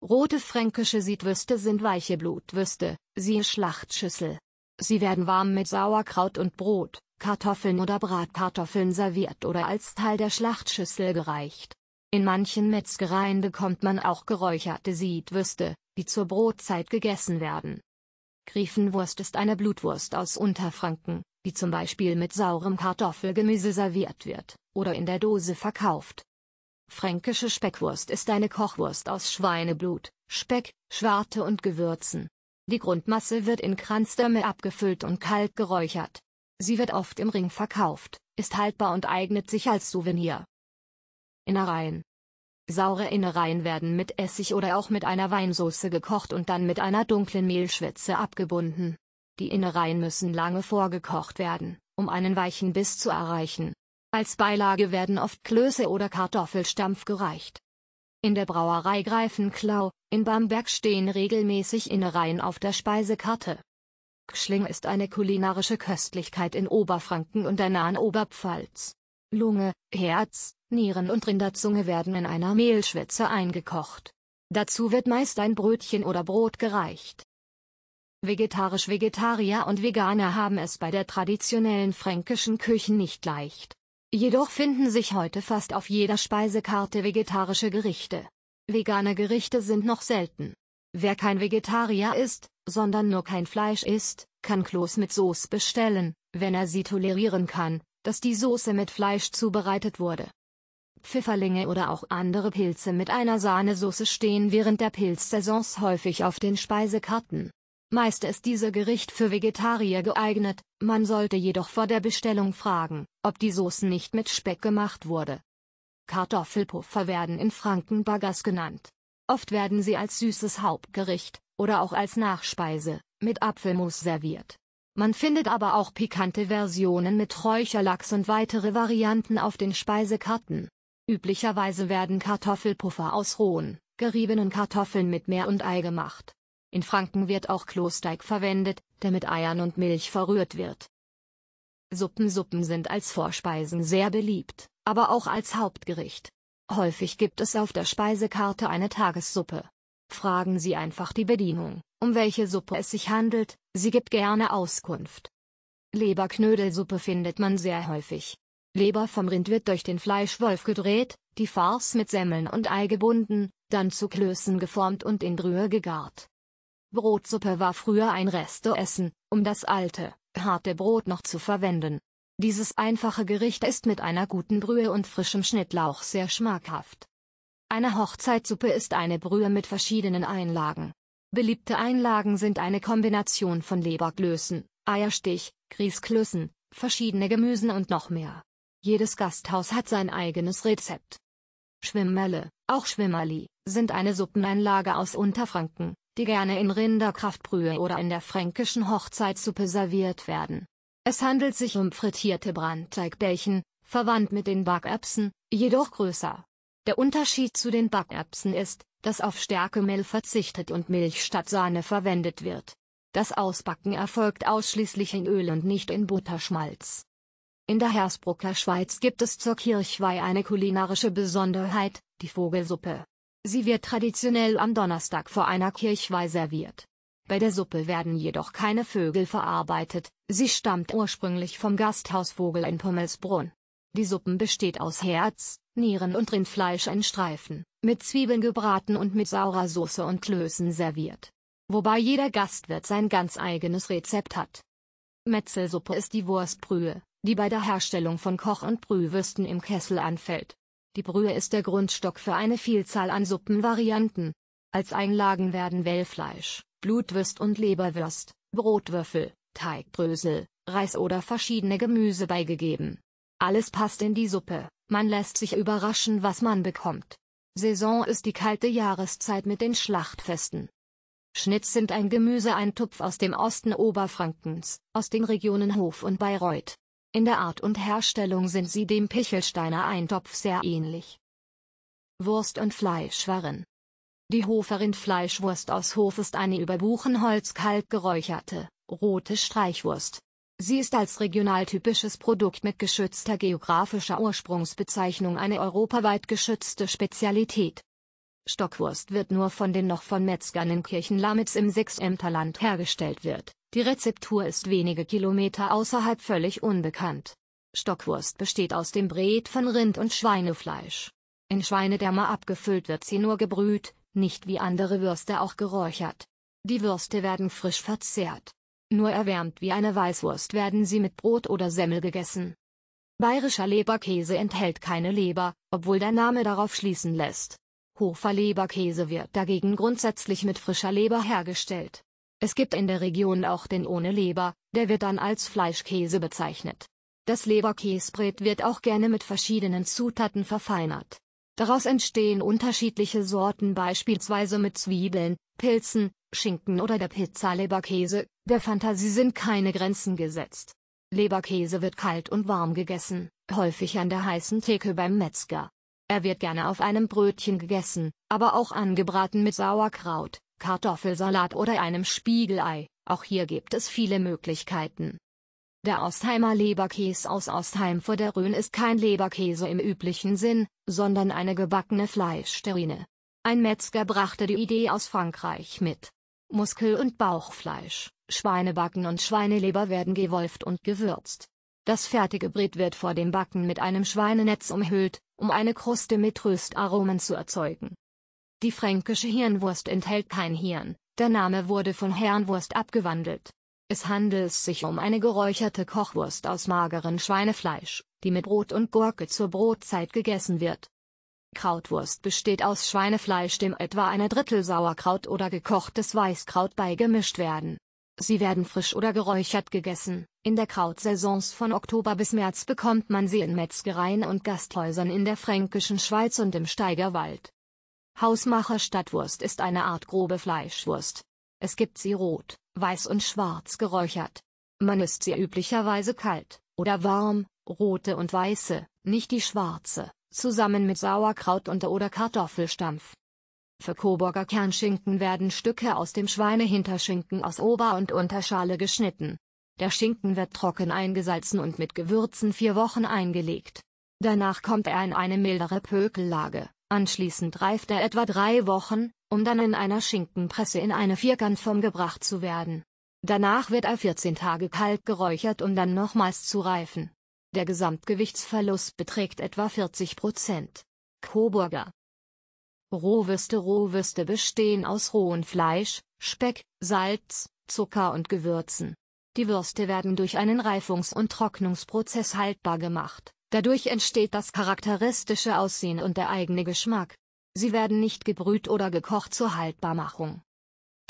Rote fränkische Siedwürste sind weiche Blutwürste, siehe Schlachtschüssel. Sie werden warm mit Sauerkraut und Brot, Kartoffeln oder Bratkartoffeln serviert oder als Teil der Schlachtschüssel gereicht. In manchen Metzgereien bekommt man auch geräucherte Siedwürste, die zur Brotzeit gegessen werden. Griefenwurst ist eine Blutwurst aus Unterfranken, die zum Beispiel mit saurem Kartoffelgemüse serviert wird oder in der Dose verkauft. Fränkische Speckwurst ist eine Kochwurst aus Schweineblut, Speck, Schwarte und Gewürzen. Die Grundmasse wird in Kranzdämme abgefüllt und kalt geräuchert. Sie wird oft im Ring verkauft, ist haltbar und eignet sich als Souvenir. Innereien. Saure Innereien werden mit Essig oder auch mit einer Weinsauce gekocht und dann mit einer dunklen Mehlschwitze abgebunden. Die Innereien müssen lange vorgekocht werden, um einen weichen Biss zu erreichen. Als Beilage werden oft Klöße oder Kartoffelstampf gereicht. In der Brauerei Greifenklau, in Bamberg stehen regelmäßig Innereien auf der Speisekarte. Gschling ist eine kulinarische Köstlichkeit in Oberfranken und der nahen Oberpfalz. Lunge, Herz, Nieren und Rinderzunge werden in einer Mehlschwitze eingekocht. Dazu wird meist ein Brötchen oder Brot gereicht. Vegetarisch Vegetarier und Veganer haben es bei der traditionellen fränkischen Küche nicht leicht. Jedoch finden sich heute fast auf jeder Speisekarte vegetarische Gerichte. Vegane Gerichte sind noch selten. Wer kein Vegetarier ist, sondern nur kein Fleisch isst, kann Kloß mit Soße bestellen, wenn er sie tolerieren kann, dass die Soße mit Fleisch zubereitet wurde. Pfifferlinge oder auch andere Pilze mit einer Sahnesoße stehen während der Pilzsaisons häufig auf den Speisekarten. Meist ist dieser Gericht für Vegetarier geeignet, man sollte jedoch vor der Bestellung fragen, ob die Soße nicht mit Speck gemacht wurde. Kartoffelpuffer werden in Franken Baggers genannt. Oft werden sie als süßes Hauptgericht oder auch als Nachspeise mit Apfelmus serviert. Man findet aber auch pikante Versionen mit Räucherlachs und weitere Varianten auf den Speisekarten. Üblicherweise werden Kartoffelpuffer aus rohen, geriebenen Kartoffeln mit Meer und Ei gemacht. In Franken wird auch Klosteig verwendet, der mit Eiern und Milch verrührt wird. Suppensuppen sind als Vorspeisen sehr beliebt, aber auch als Hauptgericht. Häufig gibt es auf der Speisekarte eine Tagessuppe. Fragen Sie einfach die Bedienung, um welche Suppe es sich handelt, sie gibt gerne Auskunft. Leberknödelsuppe findet man sehr häufig. Leber vom Rind wird durch den Fleischwolf gedreht, die Farce mit Semmeln und Ei gebunden, dann zu Klößen geformt und in Brühe gegart. Brotsuppe war früher ein Resteessen, um das alte, harte Brot noch zu verwenden. Dieses einfache Gericht ist mit einer guten Brühe und frischem Schnittlauch sehr schmackhaft. Eine Hochzeitssuppe ist eine Brühe mit verschiedenen Einlagen. Beliebte Einlagen sind eine Kombination von Leberklößen, Eierstich, Grießklößen, verschiedene Gemüsen und noch mehr. Jedes Gasthaus hat sein eigenes Rezept. Schwimmerle, auch Schwimmerli, sind eine Suppeneinlage aus Unterfranken, die gerne in Rinderkraftbrühe oder in der fränkischen Hochzeitssuppe serviert werden. Es handelt sich um frittierte Brandteigbällchen, verwandt mit den Backerbsen, jedoch größer. Der Unterschied zu den Backerbsen ist, dass auf Stärkemehl verzichtet und Milch statt Sahne verwendet wird. Das Ausbacken erfolgt ausschließlich in Öl und nicht in Butterschmalz. In der Hersbrucker Schweiz gibt es zur Kirchweih eine kulinarische Besonderheit, die Vogelsuppe. Sie wird traditionell am Donnerstag vor einer Kirchweih serviert. Bei der Suppe werden jedoch keine Vögel verarbeitet, sie stammt ursprünglich vom Gasthausvogel in Pommelsbrunn. Die Suppen besteht aus Herz, Nieren und Rindfleisch in Streifen, mit Zwiebeln gebraten und mit saurer Soße und Klößen serviert. Wobei jeder Gastwirt sein ganz eigenes Rezept hat. Metzelsuppe ist die Wurstbrühe, die bei der Herstellung von Koch- und Brühwürsten im Kessel anfällt. Die Brühe ist der Grundstock für eine Vielzahl an Suppenvarianten, als Einlagen werden Wellfleisch, Blutwurst und Leberwurst, Brotwürfel, Teigbrösel, Reis oder verschiedene Gemüse beigegeben. Alles passt in die Suppe, man lässt sich überraschen, was man bekommt. Saison ist die kalte Jahreszeit mit den Schlachtfesten. Schnitz sind ein Gemüse, aus dem Osten Oberfrankens, aus den Regionen Hof und Bayreuth. In der Art und Herstellung sind sie dem Pichelsteiner Eintopf sehr ähnlich. Wurst und Fleischwaren die Hoferin Fleischwurst aus Hof ist eine über Buchenholz kalt geräucherte, rote Streichwurst. Sie ist als regionaltypisches Produkt mit geschützter geografischer Ursprungsbezeichnung eine europaweit geschützte Spezialität. Stockwurst wird nur von den noch von Metzgern in Kirchenlamitz im Sechsämterland hergestellt wird. Die Rezeptur ist wenige Kilometer außerhalb völlig unbekannt. Stockwurst besteht aus dem Bret von Rind und Schweinefleisch. In Schweinedärme abgefüllt wird sie nur gebrüht, nicht wie andere Würste auch geräuchert. Die Würste werden frisch verzehrt. Nur erwärmt wie eine Weißwurst werden sie mit Brot oder Semmel gegessen. Bayerischer Leberkäse enthält keine Leber, obwohl der Name darauf schließen lässt. Hofer Leberkäse wird dagegen grundsätzlich mit frischer Leber hergestellt. Es gibt in der Region auch den ohne Leber, der wird dann als Fleischkäse bezeichnet. Das Leberkäsbrett wird auch gerne mit verschiedenen Zutaten verfeinert. Daraus entstehen unterschiedliche Sorten beispielsweise mit Zwiebeln, Pilzen, Schinken oder der Pizza Leberkäse, der Fantasie sind keine Grenzen gesetzt. Leberkäse wird kalt und warm gegessen, häufig an der heißen Theke beim Metzger. Er wird gerne auf einem Brötchen gegessen, aber auch angebraten mit Sauerkraut, Kartoffelsalat oder einem Spiegelei, auch hier gibt es viele Möglichkeiten. Der Ostheimer Leberkäse aus Ostheim vor der Rhön ist kein Leberkäse im üblichen Sinn, sondern eine gebackene Fleischsterrine. Ein Metzger brachte die Idee aus Frankreich mit. Muskel- und Bauchfleisch, Schweinebacken und Schweineleber werden gewolft und gewürzt. Das fertige Brett wird vor dem Backen mit einem Schweinenetz umhüllt, um eine Kruste mit Röstaromen zu erzeugen. Die fränkische Hirnwurst enthält kein Hirn, der Name wurde von Hirnwurst abgewandelt. Es handelt sich um eine geräucherte Kochwurst aus magerem Schweinefleisch, die mit Brot und Gurke zur Brotzeit gegessen wird. Krautwurst besteht aus Schweinefleisch, dem etwa ein Drittel Sauerkraut oder gekochtes Weißkraut beigemischt werden. Sie werden frisch oder geräuchert gegessen. In der Krautsaison von Oktober bis März bekommt man sie in Metzgereien und Gasthäusern in der fränkischen Schweiz und im Steigerwald. Hausmacher Stadtwurst ist eine Art grobe Fleischwurst. Es gibt sie rot, weiß und schwarz geräuchert. Man isst sie üblicherweise kalt oder warm, rote und weiße, nicht die schwarze, zusammen mit Sauerkraut und oder Kartoffelstampf. Für Coburger Kernschinken werden Stücke aus dem Schweinehinterschinken aus Ober- und Unterschale geschnitten. Der Schinken wird trocken eingesalzen und mit Gewürzen vier Wochen eingelegt. Danach kommt er in eine mildere Pökellage, anschließend reift er etwa drei Wochen, um dann in einer Schinkenpresse in eine Vierkantform gebracht zu werden. Danach wird er 14 Tage kalt geräuchert, um dann nochmals zu reifen. Der Gesamtgewichtsverlust beträgt etwa 40 Prozent. Coburger Rohwürste Rohwürste bestehen aus rohem Fleisch, Speck, Salz, Zucker und Gewürzen. Die Würste werden durch einen Reifungs- und Trocknungsprozess haltbar gemacht. Dadurch entsteht das charakteristische Aussehen und der eigene Geschmack. Sie werden nicht gebrüht oder gekocht zur Haltbarmachung.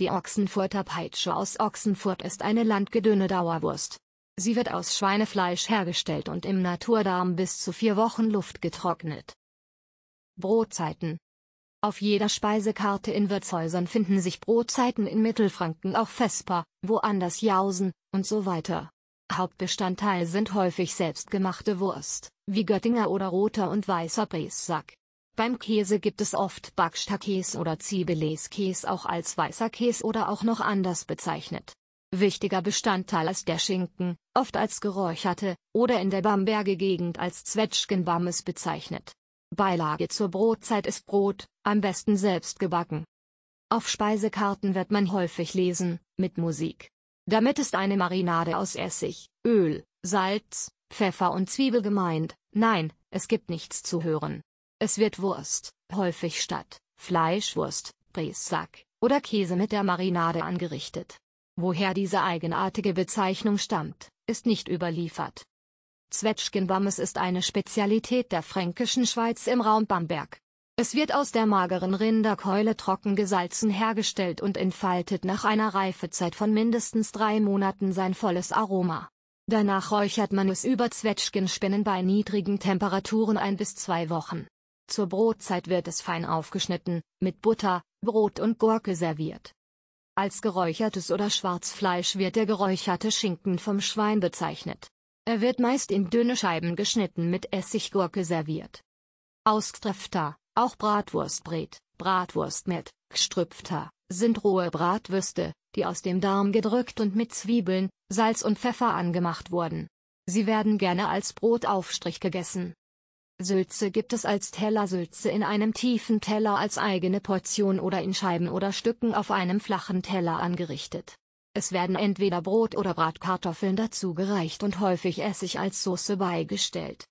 Die Ochsenfurter Peitsche aus Ochsenfurt ist eine landgedünne Dauerwurst. Sie wird aus Schweinefleisch hergestellt und im Naturdarm bis zu vier Wochen Luft getrocknet. Brotzeiten Auf jeder Speisekarte in Wirtshäusern finden sich Brotzeiten in Mittelfranken auch Vesper, woanders Jausen, und so weiter. Hauptbestandteil sind häufig selbstgemachte Wurst, wie Göttinger oder roter und weißer Brießsack. Beim Käse gibt es oft Backstadtkäse oder Ziebeläskäse auch als weißer Käse oder auch noch anders bezeichnet. Wichtiger Bestandteil ist der Schinken, oft als geräucherte, oder in der Bamberger Gegend als Zwetschgenbammes bezeichnet. Beilage zur Brotzeit ist Brot, am besten selbst gebacken. Auf Speisekarten wird man häufig lesen, mit Musik. Damit ist eine Marinade aus Essig, Öl, Salz, Pfeffer und Zwiebel gemeint, nein, es gibt nichts zu hören. Es wird Wurst, häufig statt Fleischwurst, Brissack oder Käse mit der Marinade angerichtet. Woher diese eigenartige Bezeichnung stammt, ist nicht überliefert. Zwetschgenbammes ist eine Spezialität der fränkischen Schweiz im Raum Bamberg. Es wird aus der mageren Rinderkeule trocken gesalzen hergestellt und entfaltet nach einer Reifezeit von mindestens drei Monaten sein volles Aroma. Danach räuchert man es über Zwetschgenspinnen bei niedrigen Temperaturen ein bis zwei Wochen. Zur Brotzeit wird es fein aufgeschnitten, mit Butter, Brot und Gurke serviert. Als geräuchertes oder Schwarzfleisch wird der geräucherte Schinken vom Schwein bezeichnet. Er wird meist in dünne Scheiben geschnitten mit Essiggurke serviert. Ausgeströpfter, auch Bratwurstbret, Bratwurstmet, mit sind rohe Bratwürste, die aus dem Darm gedrückt und mit Zwiebeln, Salz und Pfeffer angemacht wurden. Sie werden gerne als Brotaufstrich gegessen. Sülze gibt es als Tellersülze in einem tiefen Teller als eigene Portion oder in Scheiben oder Stücken auf einem flachen Teller angerichtet. Es werden entweder Brot oder Bratkartoffeln dazu gereicht und häufig Essig als Soße beigestellt.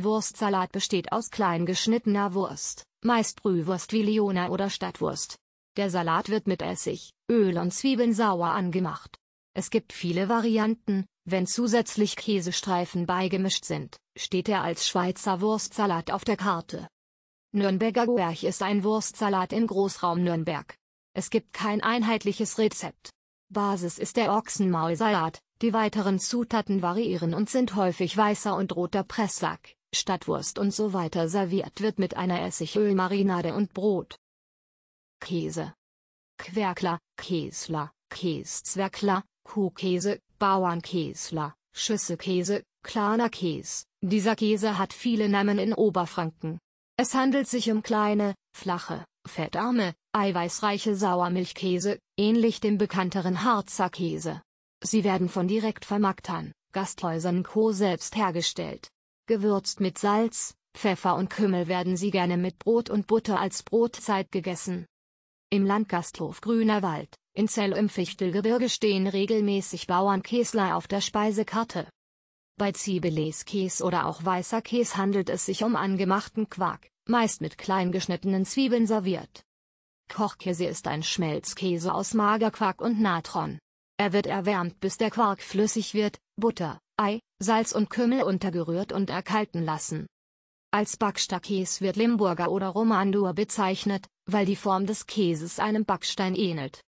Wurstsalat besteht aus klein geschnittener Wurst, meist Brühwurst wie Leona oder Stadtwurst. Der Salat wird mit Essig, Öl und Zwiebeln sauer angemacht. Es gibt viele Varianten, wenn zusätzlich Käsestreifen beigemischt sind steht er als Schweizer Wurstsalat auf der Karte. Nürnberger Guerch ist ein Wurstsalat im Großraum Nürnberg. Es gibt kein einheitliches Rezept. Basis ist der Ochsenmaulsalat, die weiteren Zutaten variieren und sind häufig weißer und roter Presssack, Stadtwurst und so weiter serviert wird mit einer Essigölmarinade und Brot. Käse. Querkler, Käsler, Käszwerkler, Kuhkäse, Bauernkäsler, Schüssekäse, kleiner Käse, dieser Käse hat viele Namen in Oberfranken. Es handelt sich um kleine, flache, fettarme, eiweißreiche Sauermilchkäse, ähnlich dem bekannteren Harzer Käse. Sie werden von Direktvermarktern, Gasthäusern Co. selbst hergestellt. Gewürzt mit Salz, Pfeffer und Kümmel werden sie gerne mit Brot und Butter als Brotzeit gegessen. Im Landgasthof Grüner Wald, in Zell im Fichtelgebirge stehen regelmäßig Bauernkäsler auf der Speisekarte. Bei Zwiebelkäse oder auch weißer Käse handelt es sich um angemachten Quark, meist mit kleingeschnittenen Zwiebeln serviert. Kochkäse ist ein Schmelzkäse aus Magerquark und Natron. Er wird erwärmt bis der Quark flüssig wird, Butter, Ei, Salz und Kümmel untergerührt und erkalten lassen. Als Backsteinkäse wird Limburger oder Romandur bezeichnet, weil die Form des Käses einem Backstein ähnelt.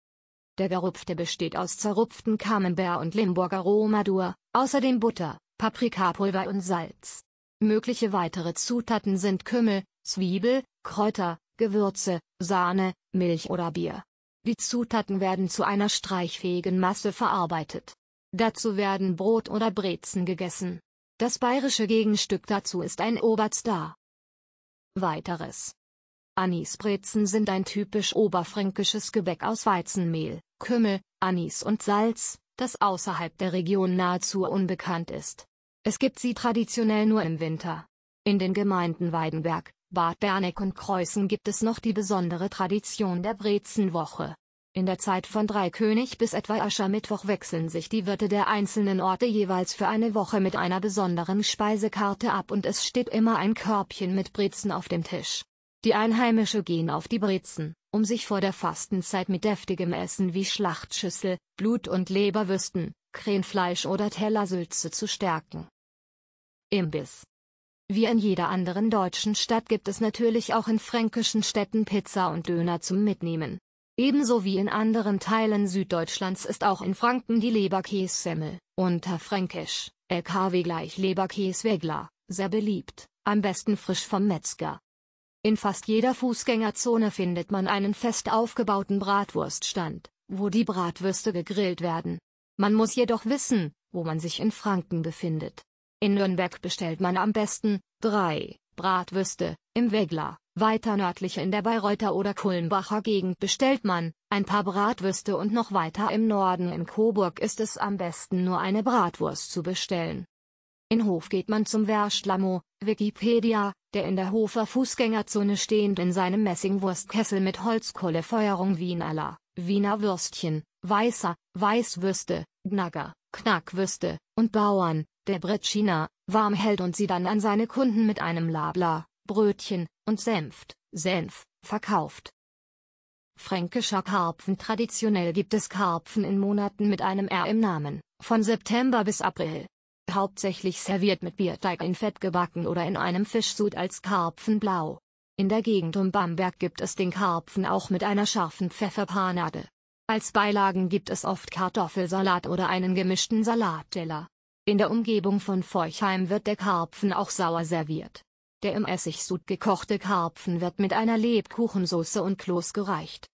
Der gerupfte besteht aus zerrupften Camembert und Limburger Romandur, außerdem Butter, Paprikapulver und Salz. Mögliche weitere Zutaten sind Kümmel, Zwiebel, Kräuter, Gewürze, Sahne, Milch oder Bier. Die Zutaten werden zu einer streichfähigen Masse verarbeitet. Dazu werden Brot oder Brezen gegessen. Das bayerische Gegenstück dazu ist ein Oberstar. Weiteres. Anisbrezen sind ein typisch oberfränkisches Gebäck aus Weizenmehl, Kümmel, Anis und Salz, das außerhalb der Region nahezu unbekannt ist. Es gibt sie traditionell nur im Winter. In den Gemeinden Weidenberg, Bad Berneck und Kreußen gibt es noch die besondere Tradition der Brezenwoche. In der Zeit von Dreikönig bis etwa Aschermittwoch wechseln sich die Wirte der einzelnen Orte jeweils für eine Woche mit einer besonderen Speisekarte ab und es steht immer ein Körbchen mit Brezen auf dem Tisch. Die Einheimische gehen auf die Brezen, um sich vor der Fastenzeit mit deftigem Essen wie Schlachtschüssel, Blut- und Leberwürsten, Krähenfleisch oder Tellersülze zu stärken. Imbiss wie in jeder anderen deutschen Stadt gibt es natürlich auch in fränkischen Städten Pizza und Döner zum Mitnehmen. Ebenso wie in anderen Teilen Süddeutschlands ist auch in Franken die Leberkässemmel, unter Fränkisch, LKW gleich Leberkäswegler, sehr beliebt, am besten frisch vom Metzger. In fast jeder Fußgängerzone findet man einen fest aufgebauten Bratwurststand, wo die Bratwürste gegrillt werden. Man muss jedoch wissen, wo man sich in Franken befindet. In Nürnberg bestellt man am besten drei Bratwürste, im Wegler, weiter nördlich in der Bayreuther oder Kulmbacher Gegend bestellt man ein paar Bratwürste und noch weiter im Norden in Coburg ist es am besten nur eine Bratwurst zu bestellen. In Hof geht man zum Werschlamo, Wikipedia, der in der Hofer Fußgängerzone stehend in seinem Messingwurstkessel mit Holzkohlefeuerung Wienerler, Wiener Würstchen, Weißer, Weißwürste, Gnagger, Knackwürste, und Bauern, der Bretschiner, warm hält und sie dann an seine Kunden mit einem Labla, Brötchen, und Senft, Senf, verkauft. Fränkischer Karpfen Traditionell gibt es Karpfen in Monaten mit einem R im Namen, von September bis April hauptsächlich serviert mit Bierteig in Fett gebacken oder in einem Fischsud als Karpfenblau. In der Gegend um Bamberg gibt es den Karpfen auch mit einer scharfen Pfefferpanade. Als Beilagen gibt es oft Kartoffelsalat oder einen gemischten Salatteller. In der Umgebung von Feuchheim wird der Karpfen auch sauer serviert. Der im Essigsud gekochte Karpfen wird mit einer Lebkuchensoße und Kloß gereicht.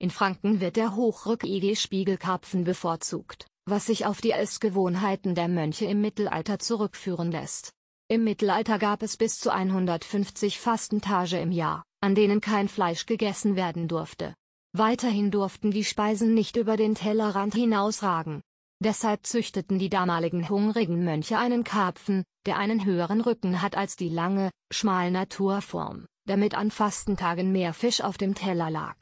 In Franken wird der hochrück hochrückige Spiegelkarpfen bevorzugt was sich auf die Essgewohnheiten der Mönche im Mittelalter zurückführen lässt. Im Mittelalter gab es bis zu 150 Fastentage im Jahr, an denen kein Fleisch gegessen werden durfte. Weiterhin durften die Speisen nicht über den Tellerrand hinausragen. Deshalb züchteten die damaligen hungrigen Mönche einen Karpfen, der einen höheren Rücken hat als die lange, schmal Naturform, damit an Fastentagen mehr Fisch auf dem Teller lag.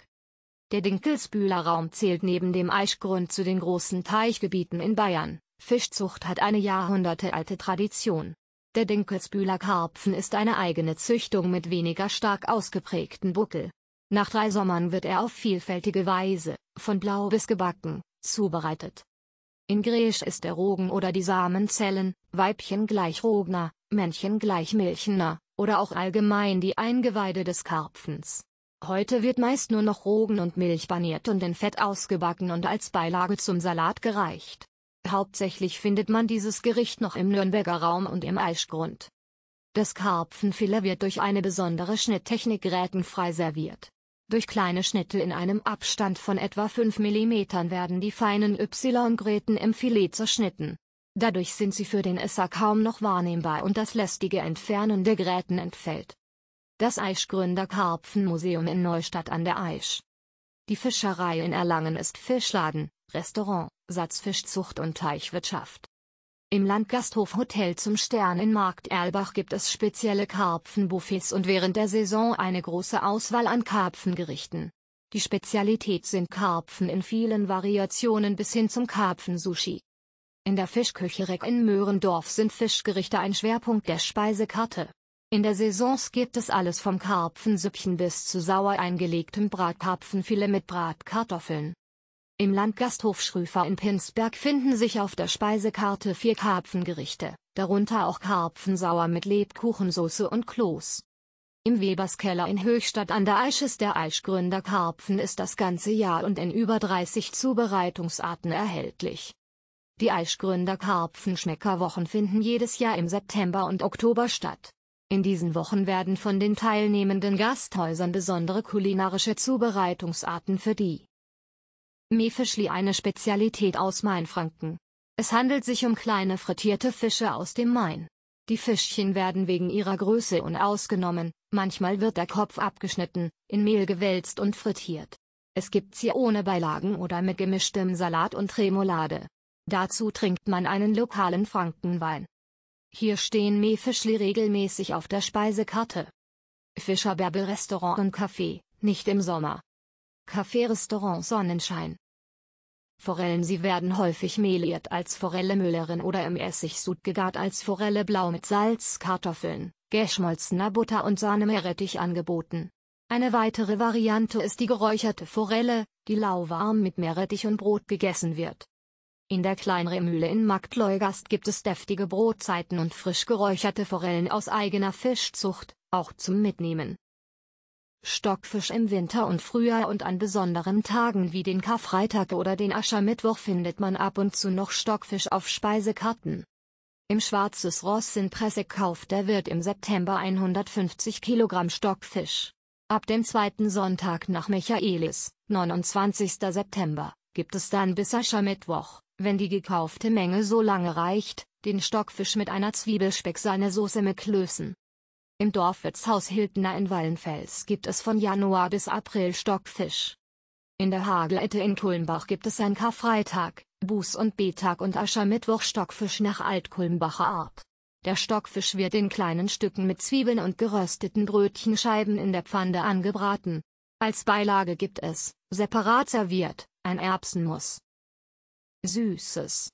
Der Dinkelsbühler Raum zählt neben dem Eichgrund zu den großen Teichgebieten in Bayern. Fischzucht hat eine jahrhundertealte Tradition. Der Dinkelsbühler Karpfen ist eine eigene Züchtung mit weniger stark ausgeprägten Buckel. Nach drei Sommern wird er auf vielfältige Weise, von blau bis gebacken, zubereitet. In Griech ist der Rogen oder die Samenzellen, Weibchen gleich Rogner, Männchen gleich Milchner, oder auch allgemein die Eingeweide des Karpfens. Heute wird meist nur noch Rogen und Milch baniert und in Fett ausgebacken und als Beilage zum Salat gereicht. Hauptsächlich findet man dieses Gericht noch im Nürnberger Raum und im Eischgrund. Das Karpfenfilet wird durch eine besondere Schnitttechnik rätenfrei serviert. Durch kleine Schnitte in einem Abstand von etwa 5 mm werden die feinen Y-Gräten im Filet zerschnitten. Dadurch sind sie für den Esser kaum noch wahrnehmbar und das lästige Entfernen der Gräten entfällt. Das Eischgründer Karpfenmuseum in Neustadt an der Aisch. Die Fischerei in Erlangen ist Fischladen, Restaurant, Satzfischzucht und Teichwirtschaft. Im Landgasthof Hotel zum Stern in Markt Erlbach gibt es spezielle Karpfenbuffets und während der Saison eine große Auswahl an Karpfengerichten. Die Spezialität sind Karpfen in vielen Variationen bis hin zum Karpfensushi. In der Fischküche Reck in Möhrendorf sind Fischgerichte ein Schwerpunkt der Speisekarte. In der Saison gibt es alles vom Karpfensüppchen bis zu sauer eingelegtem Bratkarpfenfilet mit Bratkartoffeln. Im Landgasthof Schrüfer in Pinsberg finden sich auf der Speisekarte vier Karpfengerichte, darunter auch Karpfensauer mit Lebkuchensoße und Kloß. Im Weberskeller in Höchstadt an der Aisch ist der Aischgründer Karpfen ist das ganze Jahr und in über 30 Zubereitungsarten erhältlich. Die Aischgründer Karpfenschmeckerwochen finden jedes Jahr im September und Oktober statt. In diesen Wochen werden von den teilnehmenden Gasthäusern besondere kulinarische Zubereitungsarten für die Mefischli eine Spezialität aus Mainfranken. Es handelt sich um kleine frittierte Fische aus dem Main. Die Fischchen werden wegen ihrer Größe unausgenommen, manchmal wird der Kopf abgeschnitten, in Mehl gewälzt und frittiert. Es gibt sie ohne Beilagen oder mit gemischtem Salat und Remoulade. Dazu trinkt man einen lokalen Frankenwein. Hier stehen Meefischli regelmäßig auf der Speisekarte. Fischerbärbel Restaurant und Kaffee, nicht im Sommer. kaffee restaurant Sonnenschein. Forellen Sie werden häufig mehliert als Forelle Müllerin oder im Essigsud gegart als Forelle Blau mit Salz, Kartoffeln, geschmolzener Butter und Sahnemeerrettich angeboten. Eine weitere Variante ist die geräucherte Forelle, die lauwarm mit Meerrettich und Brot gegessen wird. In der Kleinremühle in Marktleugast gibt es deftige Brotzeiten und frisch geräucherte Forellen aus eigener Fischzucht, auch zum Mitnehmen. Stockfisch im Winter und Frühjahr und an besonderen Tagen wie den Karfreitag oder den Aschermittwoch findet man ab und zu noch Stockfisch auf Speisekarten. Im Schwarzes Ross in Presse kauft der Wirt im September 150 Kilogramm Stockfisch. Ab dem zweiten Sonntag nach Michaelis, 29. September, gibt es dann bis Aschermittwoch wenn die gekaufte Menge so lange reicht, den Stockfisch mit einer Zwiebelspeck seine Soße mit Klößen. Im Dorfwirtshaus Hildner in Wallenfels gibt es von Januar bis April Stockfisch. In der Hagelette in Kulmbach gibt es ein Karfreitag, Buß- und Betag und Aschermittwoch Stockfisch nach Altkulmbacher Art. Der Stockfisch wird in kleinen Stücken mit Zwiebeln und gerösteten Brötchenscheiben in der Pfanne angebraten. Als Beilage gibt es, separat serviert, ein Erbsenmus. Süßes.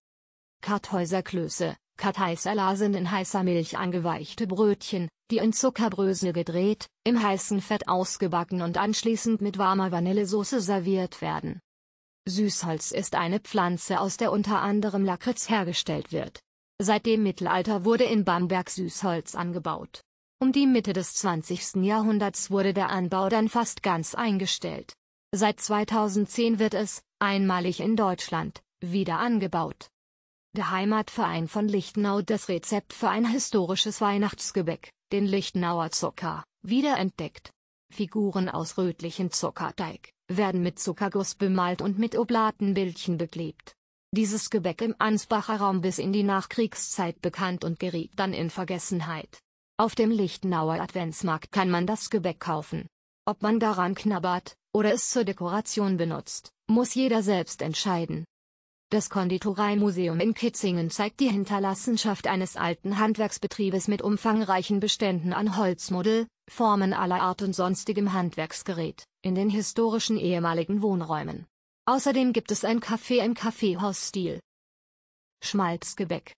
Kartäuserklöße, Karteiserla in heißer Milch angeweichte Brötchen, die in Zuckerbrösel gedreht, im heißen Fett ausgebacken und anschließend mit warmer Vanillesoße serviert werden. Süßholz ist eine Pflanze, aus der unter anderem Lakritz hergestellt wird. Seit dem Mittelalter wurde in Bamberg Süßholz angebaut. Um die Mitte des 20. Jahrhunderts wurde der Anbau dann fast ganz eingestellt. Seit 2010 wird es, einmalig in Deutschland, wieder angebaut. Der Heimatverein von Lichtenau das Rezept für ein historisches Weihnachtsgebäck, den Lichtenauer Zucker, wiederentdeckt. Figuren aus rötlichem Zuckerteig, werden mit Zuckerguss bemalt und mit Oblatenbildchen beklebt. Dieses Gebäck im Ansbacher Raum bis in die Nachkriegszeit bekannt und geriet dann in Vergessenheit. Auf dem Lichtenauer Adventsmarkt kann man das Gebäck kaufen. Ob man daran knabbert, oder es zur Dekoration benutzt, muss jeder selbst entscheiden. Das Konditoreimuseum in Kitzingen zeigt die Hinterlassenschaft eines alten Handwerksbetriebes mit umfangreichen Beständen an Holzmodell, Formen aller Art und sonstigem Handwerksgerät, in den historischen ehemaligen Wohnräumen. Außerdem gibt es ein Café im Kaffeehausstil. Schmalzgebäck.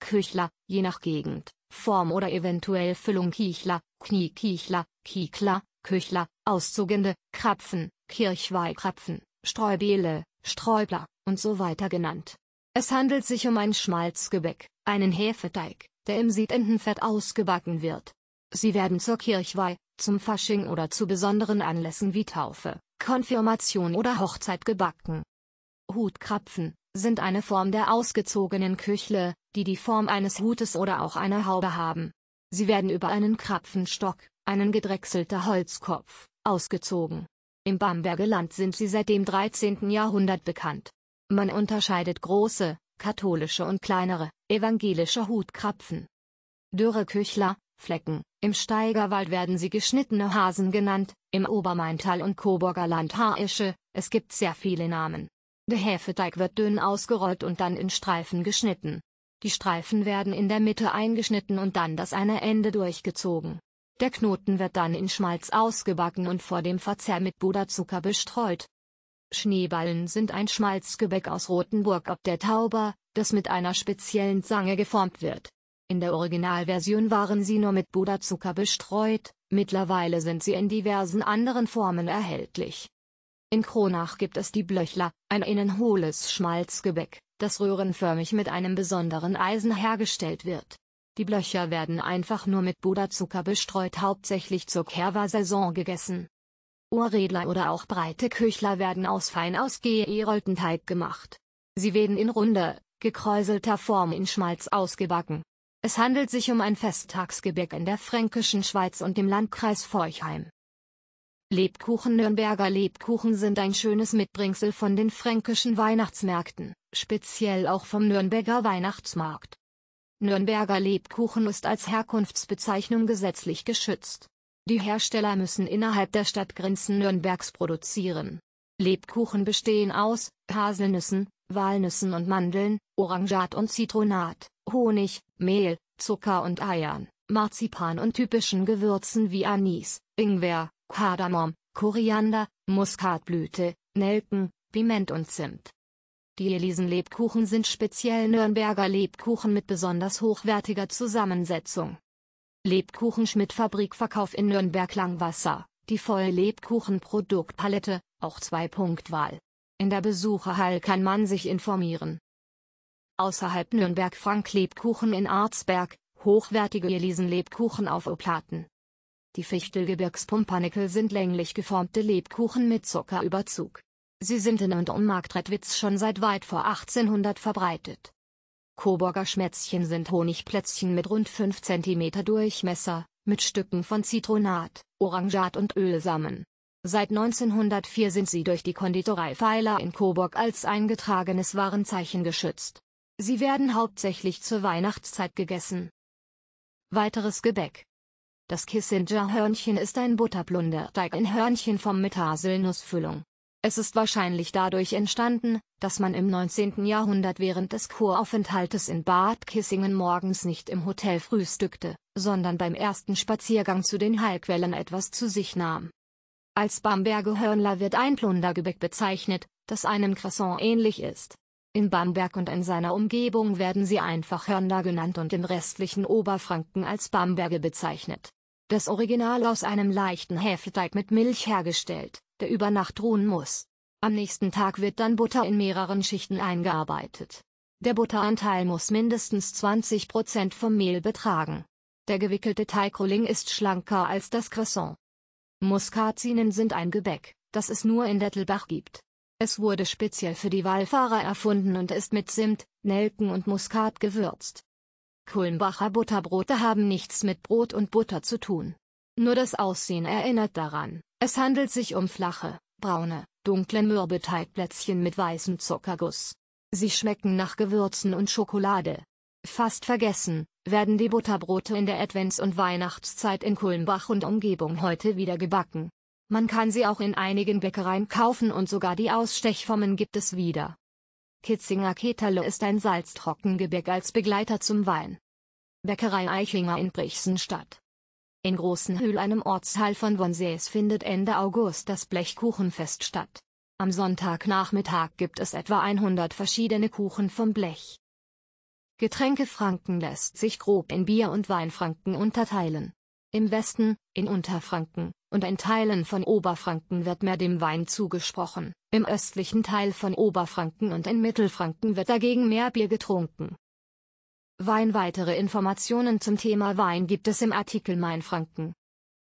Küchler, je nach Gegend, Form oder eventuell Füllung Kichler, Kniekichler, Kiekler, Küchler, Auszugende, Krapfen, Kirchweihkrapfen. Streubele, Sträubler und so weiter genannt. Es handelt sich um ein Schmalzgebäck, einen Hefeteig, der im Siedentenfett ausgebacken wird. Sie werden zur Kirchweih, zum Fasching oder zu besonderen Anlässen wie Taufe, Konfirmation oder Hochzeit gebacken. Hutkrapfen sind eine Form der ausgezogenen Küchle, die die Form eines Hutes oder auch einer Haube haben. Sie werden über einen Krapfenstock, einen gedrechselter Holzkopf, ausgezogen. Im Bamberger Land sind sie seit dem 13. Jahrhundert bekannt. Man unterscheidet große, katholische und kleinere, evangelische Hutkrapfen. Dürre Küchler, Flecken, im Steigerwald werden sie geschnittene Hasen genannt, im Obermaintal und Coburger Land Haarische, es gibt sehr viele Namen. Der Hefeteig wird dünn ausgerollt und dann in Streifen geschnitten. Die Streifen werden in der Mitte eingeschnitten und dann das eine Ende durchgezogen. Der Knoten wird dann in Schmalz ausgebacken und vor dem Verzehr mit Puderzucker bestreut. Schneeballen sind ein Schmalzgebäck aus Rotenburg ob der Tauber, das mit einer speziellen Zange geformt wird. In der Originalversion waren sie nur mit Puderzucker bestreut, mittlerweile sind sie in diversen anderen Formen erhältlich. In Kronach gibt es die Blöchler, ein innenhohles Schmalzgebäck, das röhrenförmig mit einem besonderen Eisen hergestellt wird. Die Blöcher werden einfach nur mit Puderzucker bestreut hauptsächlich zur Kerwa-Saison gegessen. Urredler oder auch breite Köchler werden aus fein ausgerollten Teig gemacht. Sie werden in runder, gekräuselter Form in Schmalz ausgebacken. Es handelt sich um ein Festtagsgebäck in der fränkischen Schweiz und dem Landkreis Forchheim. Lebkuchen Nürnberger Lebkuchen sind ein schönes Mitbringsel von den fränkischen Weihnachtsmärkten, speziell auch vom Nürnberger Weihnachtsmarkt. Nürnberger Lebkuchen ist als Herkunftsbezeichnung gesetzlich geschützt. Die Hersteller müssen innerhalb der Stadtgrenzen Nürnbergs produzieren. Lebkuchen bestehen aus Haselnüssen, Walnüssen und Mandeln, Orangat und Zitronat, Honig, Mehl, Zucker und Eiern, Marzipan und typischen Gewürzen wie Anis, Ingwer, Kardamom, Koriander, Muskatblüte, Nelken, Piment und Zimt. Die Elisenlebkuchen sind speziell Nürnberger Lebkuchen mit besonders hochwertiger Zusammensetzung. Lebkuchen Schmidt Fabrikverkauf in Nürnberg Langwasser, die volle Lebkuchen Produktpalette, auch zwei punkt wahl In der Besucherhall kann man sich informieren. Außerhalb Nürnberg Frank Lebkuchen in Arzberg, hochwertige Elisenlebkuchen auf Oplaten. Die Fichtelgebirgspumpernickel sind länglich geformte Lebkuchen mit Zuckerüberzug. Sie sind in und um Marktredwitz schon seit weit vor 1800 verbreitet. Coburger Schmätzchen sind Honigplätzchen mit rund 5 cm Durchmesser, mit Stücken von Zitronat, Orangat und Ölsamen. Seit 1904 sind sie durch die Konditorei Pfeiler in Coburg als eingetragenes Warenzeichen geschützt. Sie werden hauptsächlich zur Weihnachtszeit gegessen. Weiteres Gebäck Das Kissinger Hörnchen ist ein Butterplunderteig in Hörnchen vom mit Haselnussfüllung. Es ist wahrscheinlich dadurch entstanden, dass man im 19. Jahrhundert während des Kuraufenthaltes in Bad Kissingen morgens nicht im Hotel frühstückte, sondern beim ersten Spaziergang zu den Heilquellen etwas zu sich nahm. Als Bamberger Hörnler wird ein Plundergebäck bezeichnet, das einem Croissant ähnlich ist. In Bamberg und in seiner Umgebung werden sie einfach Hörnler genannt und im restlichen Oberfranken als Bamberge bezeichnet. Das Original aus einem leichten Hefeteig mit Milch hergestellt der über Nacht ruhen muss. Am nächsten Tag wird dann Butter in mehreren Schichten eingearbeitet. Der Butteranteil muss mindestens 20% vom Mehl betragen. Der gewickelte Teigrolling ist schlanker als das Croissant. Muskazinen sind ein Gebäck, das es nur in Dettelbach gibt. Es wurde speziell für die Wallfahrer erfunden und ist mit Zimt, Nelken und Muskat gewürzt. Kulmbacher Butterbrote haben nichts mit Brot und Butter zu tun. Nur das Aussehen erinnert daran. Es handelt sich um flache, braune, dunkle Mürbeteigplätzchen mit weißem Zuckerguss. Sie schmecken nach Gewürzen und Schokolade. Fast vergessen, werden die Butterbrote in der Advents- und Weihnachtszeit in Kulmbach und Umgebung heute wieder gebacken. Man kann sie auch in einigen Bäckereien kaufen und sogar die Ausstechformen gibt es wieder. Kitzinger Keterle ist ein Salztrockengebäck als Begleiter zum Wein. Bäckerei Eichinger in Brixenstadt. In Großenhöhl, einem Ortsteil von Wonsees, findet Ende August das Blechkuchenfest statt. Am Sonntagnachmittag gibt es etwa 100 verschiedene Kuchen vom Blech. Getränkefranken lässt sich grob in Bier- und Weinfranken unterteilen. Im Westen, in Unterfranken und in Teilen von Oberfranken wird mehr dem Wein zugesprochen, im östlichen Teil von Oberfranken und in Mittelfranken wird dagegen mehr Bier getrunken. Wein Weitere Informationen zum Thema Wein gibt es im Artikel Mainfranken.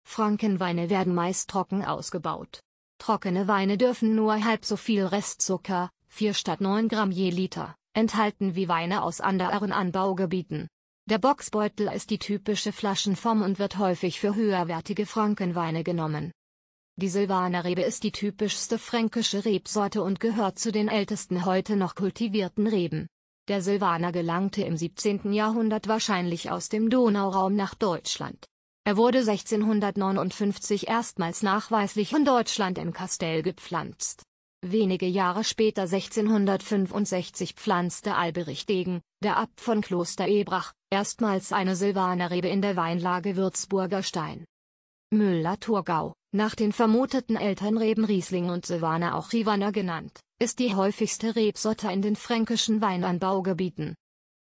Frankenweine werden meist trocken ausgebaut. Trockene Weine dürfen nur halb so viel Restzucker, 4 statt 9 Gramm je Liter, enthalten wie Weine aus anderen Anbaugebieten. Der Boxbeutel ist die typische Flaschenform und wird häufig für höherwertige Frankenweine genommen. Die Silvaner Rebe ist die typischste fränkische Rebsorte und gehört zu den ältesten heute noch kultivierten Reben. Der Silvaner gelangte im 17. Jahrhundert wahrscheinlich aus dem Donauraum nach Deutschland. Er wurde 1659 erstmals nachweislich in Deutschland im Kastell gepflanzt. Wenige Jahre später 1665 pflanzte Alberich Degen, der Abt von Kloster Ebrach, erstmals eine Silvanerrebe in der Weinlage Würzburger Stein. Müller-Thurgau, nach den vermuteten Elternreben Riesling und Silvaner auch Rivaner genannt ist die häufigste Rebsorte in den fränkischen Weinanbaugebieten.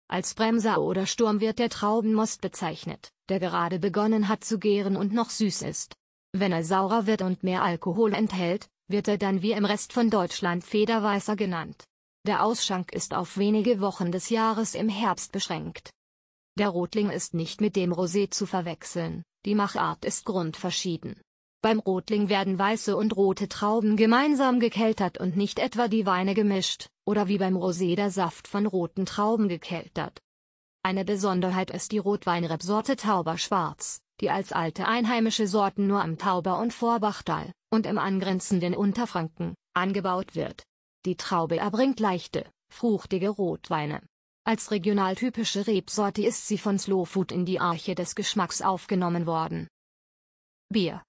Als Bremser oder Sturm wird der Traubenmost bezeichnet, der gerade begonnen hat zu gären und noch süß ist. Wenn er saurer wird und mehr Alkohol enthält, wird er dann wie im Rest von Deutschland Federweißer genannt. Der Ausschank ist auf wenige Wochen des Jahres im Herbst beschränkt. Der Rotling ist nicht mit dem Rosé zu verwechseln, die Machart ist grundverschieden. Beim Rotling werden weiße und rote Trauben gemeinsam gekeltert und nicht etwa die Weine gemischt, oder wie beim Rosé der Saft von roten Trauben gekeltert. Eine Besonderheit ist die Rotweinrebsorte Tauber Schwarz, die als alte einheimische Sorten nur am Tauber- und Vorbachtal und im angrenzenden Unterfranken angebaut wird. Die Traube erbringt leichte, fruchtige Rotweine. Als regionaltypische Rebsorte ist sie von Slowfood in die Arche des Geschmacks aufgenommen worden. Bier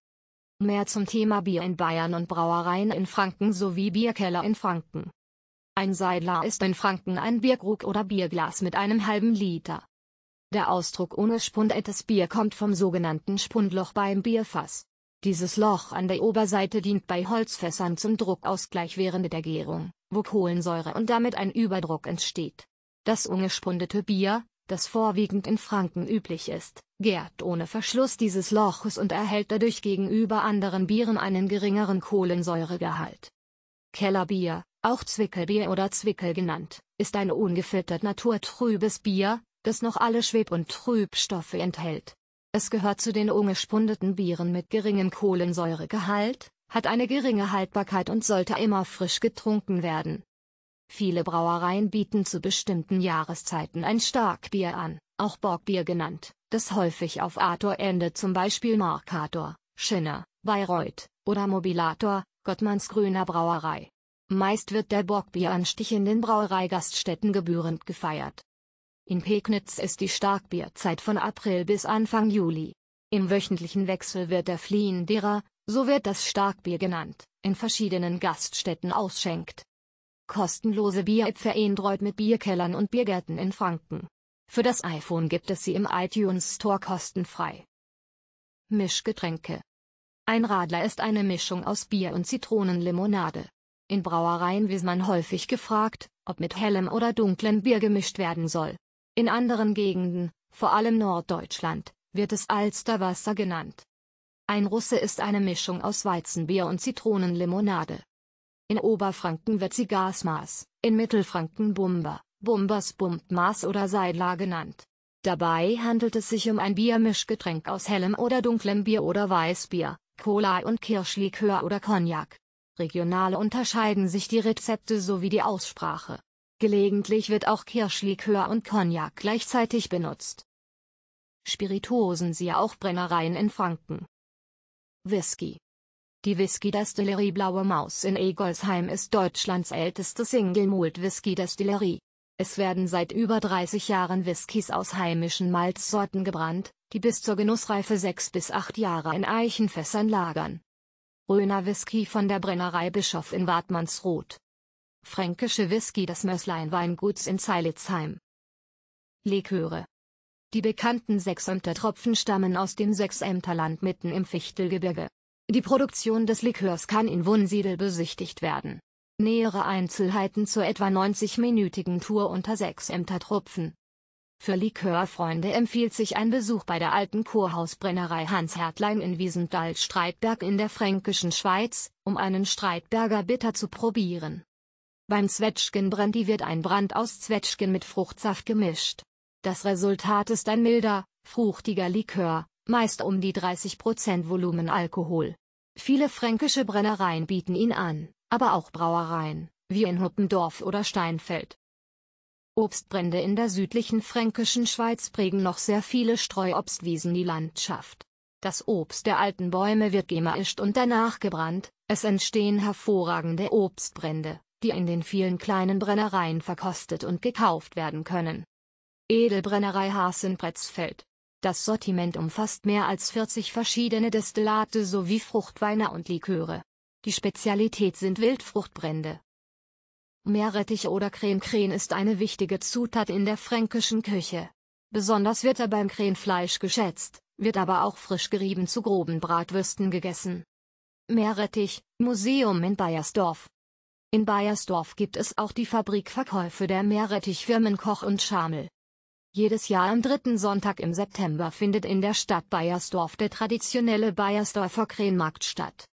Mehr zum Thema Bier in Bayern und Brauereien in Franken sowie Bierkeller in Franken. Ein Seidler ist in Franken ein Bierkrug oder Bierglas mit einem halben Liter. Der Ausdruck ohne Spundettes Bier kommt vom sogenannten Spundloch beim Bierfass. Dieses Loch an der Oberseite dient bei Holzfässern zum Druckausgleich während der Gärung, wo Kohlensäure und damit ein Überdruck entsteht. Das ungespundete Bier, das vorwiegend in Franken üblich ist, gärt ohne Verschluss dieses Loches und erhält dadurch gegenüber anderen Bieren einen geringeren Kohlensäuregehalt. Kellerbier, auch Zwickelbier oder Zwickel genannt, ist ein ungefiltert naturtrübes Bier, das noch alle Schweb- und Trübstoffe enthält. Es gehört zu den ungespundeten Bieren mit geringem Kohlensäuregehalt, hat eine geringe Haltbarkeit und sollte immer frisch getrunken werden. Viele Brauereien bieten zu bestimmten Jahreszeiten ein Starkbier an, auch Borgbier genannt, das häufig auf Arthur endet, zum Beispiel Markator, Schinner, Bayreuth oder Mobilator, Gottmanns Grüner Brauerei. Meist wird der Borgbieranstich in den Brauereigaststätten gebührend gefeiert. In Pegnitz ist die Starkbierzeit von April bis Anfang Juli. Im wöchentlichen Wechsel wird der Fliehenderer, so wird das Starkbier genannt, in verschiedenen Gaststätten ausschenkt. Kostenlose Bier-App für Android mit Bierkellern und Biergärten in Franken. Für das iPhone gibt es sie im iTunes Store kostenfrei. Mischgetränke. Ein Radler ist eine Mischung aus Bier und Zitronenlimonade. In Brauereien wird man häufig gefragt, ob mit hellem oder dunklem Bier gemischt werden soll. In anderen Gegenden, vor allem Norddeutschland, wird es Alsterwasser genannt. Ein Russe ist eine Mischung aus Weizenbier und Zitronenlimonade. In Oberfranken wird sie Gasmaß, in Mittelfranken Bumba, Bumbas Bumpmaß oder Seidler genannt. Dabei handelt es sich um ein Biermischgetränk aus hellem oder dunklem Bier oder Weißbier, Cola und Kirschlikör oder Cognac. Regional unterscheiden sich die Rezepte sowie die Aussprache. Gelegentlich wird auch Kirschlikör und Cognac gleichzeitig benutzt. Spirituosen siehe auch Brennereien in Franken. Whisky die Whisky Destillerie Blaue Maus in Egolsheim ist Deutschlands älteste Single Malt Whisky Destillerie. Es werden seit über 30 Jahren Whiskys aus heimischen Malzsorten gebrannt, die bis zur Genussreife 6 bis 8 Jahre in Eichenfässern lagern. Röner Whisky von der Brennerei Bischof in Wartmannsroth. Fränkische Whisky des Mösslein Weinguts in Zeilitzheim. Liköre die bekannten Sechsämter Tropfen stammen aus dem Sechsämterland mitten im Fichtelgebirge. Die Produktion des Likörs kann in Wunsiedel besichtigt werden. Nähere Einzelheiten zur etwa 90-minütigen Tour unter sechs Ämter Trupfen. Für Likörfreunde empfiehlt sich ein Besuch bei der alten Kurhausbrennerei Hans Hertlein in Wiesenthal-Streitberg in der fränkischen Schweiz, um einen Streitberger Bitter zu probieren. Beim Zwetschgenbrandy wird ein Brand aus Zwetschgen mit Fruchtsaft gemischt. Das Resultat ist ein milder, fruchtiger Likör, meist um die 30% Volumen Alkohol. Viele fränkische Brennereien bieten ihn an, aber auch Brauereien, wie in Huppendorf oder Steinfeld. Obstbrände in der südlichen fränkischen Schweiz prägen noch sehr viele Streuobstwiesen die Landschaft. Das Obst der alten Bäume wird gemaischt und danach gebrannt, es entstehen hervorragende Obstbrände, die in den vielen kleinen Brennereien verkostet und gekauft werden können. Edelbrennerei Hasenpretzfeld das Sortiment umfasst mehr als 40 verschiedene Destillate sowie Fruchtweine und Liköre. Die Spezialität sind Wildfruchtbrände. Meerrettich oder Creme-Creme ist eine wichtige Zutat in der fränkischen Küche. Besonders wird er beim creme Krähenfleisch geschätzt, wird aber auch frisch gerieben zu groben Bratwürsten gegessen. Meerrettich, Museum in Bayersdorf. In Bayersdorf gibt es auch die Fabrikverkäufe der Meerrettich-Firmen Koch und Schamel. Jedes Jahr am dritten Sonntag im September findet in der Stadt Bayersdorf der traditionelle Bayersdorfer Krähenmarkt statt.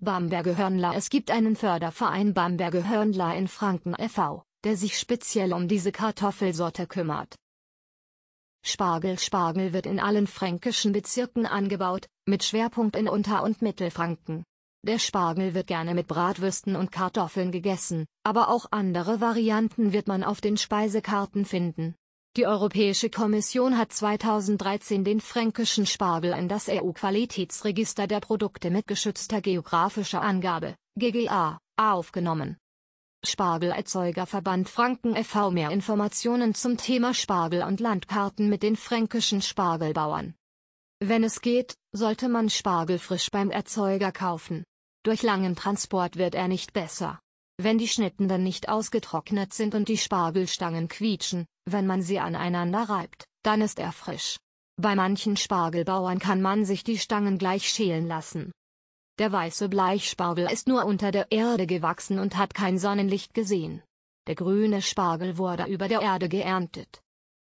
Bamberge Hörnler Es gibt einen Förderverein Bamberge Hörnler in Franken e.V., der sich speziell um diese Kartoffelsorte kümmert. Spargel Spargel wird in allen fränkischen Bezirken angebaut, mit Schwerpunkt in Unter- und Mittelfranken. Der Spargel wird gerne mit Bratwürsten und Kartoffeln gegessen, aber auch andere Varianten wird man auf den Speisekarten finden. Die Europäische Kommission hat 2013 den fränkischen Spargel in das EU-Qualitätsregister der Produkte mit geschützter geografischer Angabe GGA aufgenommen. Spargelerzeugerverband Franken e.V. Mehr Informationen zum Thema Spargel und Landkarten mit den fränkischen Spargelbauern. Wenn es geht, sollte man Spargel frisch beim Erzeuger kaufen. Durch langen Transport wird er nicht besser. Wenn die Schnitten dann nicht ausgetrocknet sind und die Spargelstangen quietschen, wenn man sie aneinander reibt, dann ist er frisch. Bei manchen Spargelbauern kann man sich die Stangen gleich schälen lassen. Der weiße Bleichspargel ist nur unter der Erde gewachsen und hat kein Sonnenlicht gesehen. Der grüne Spargel wurde über der Erde geerntet.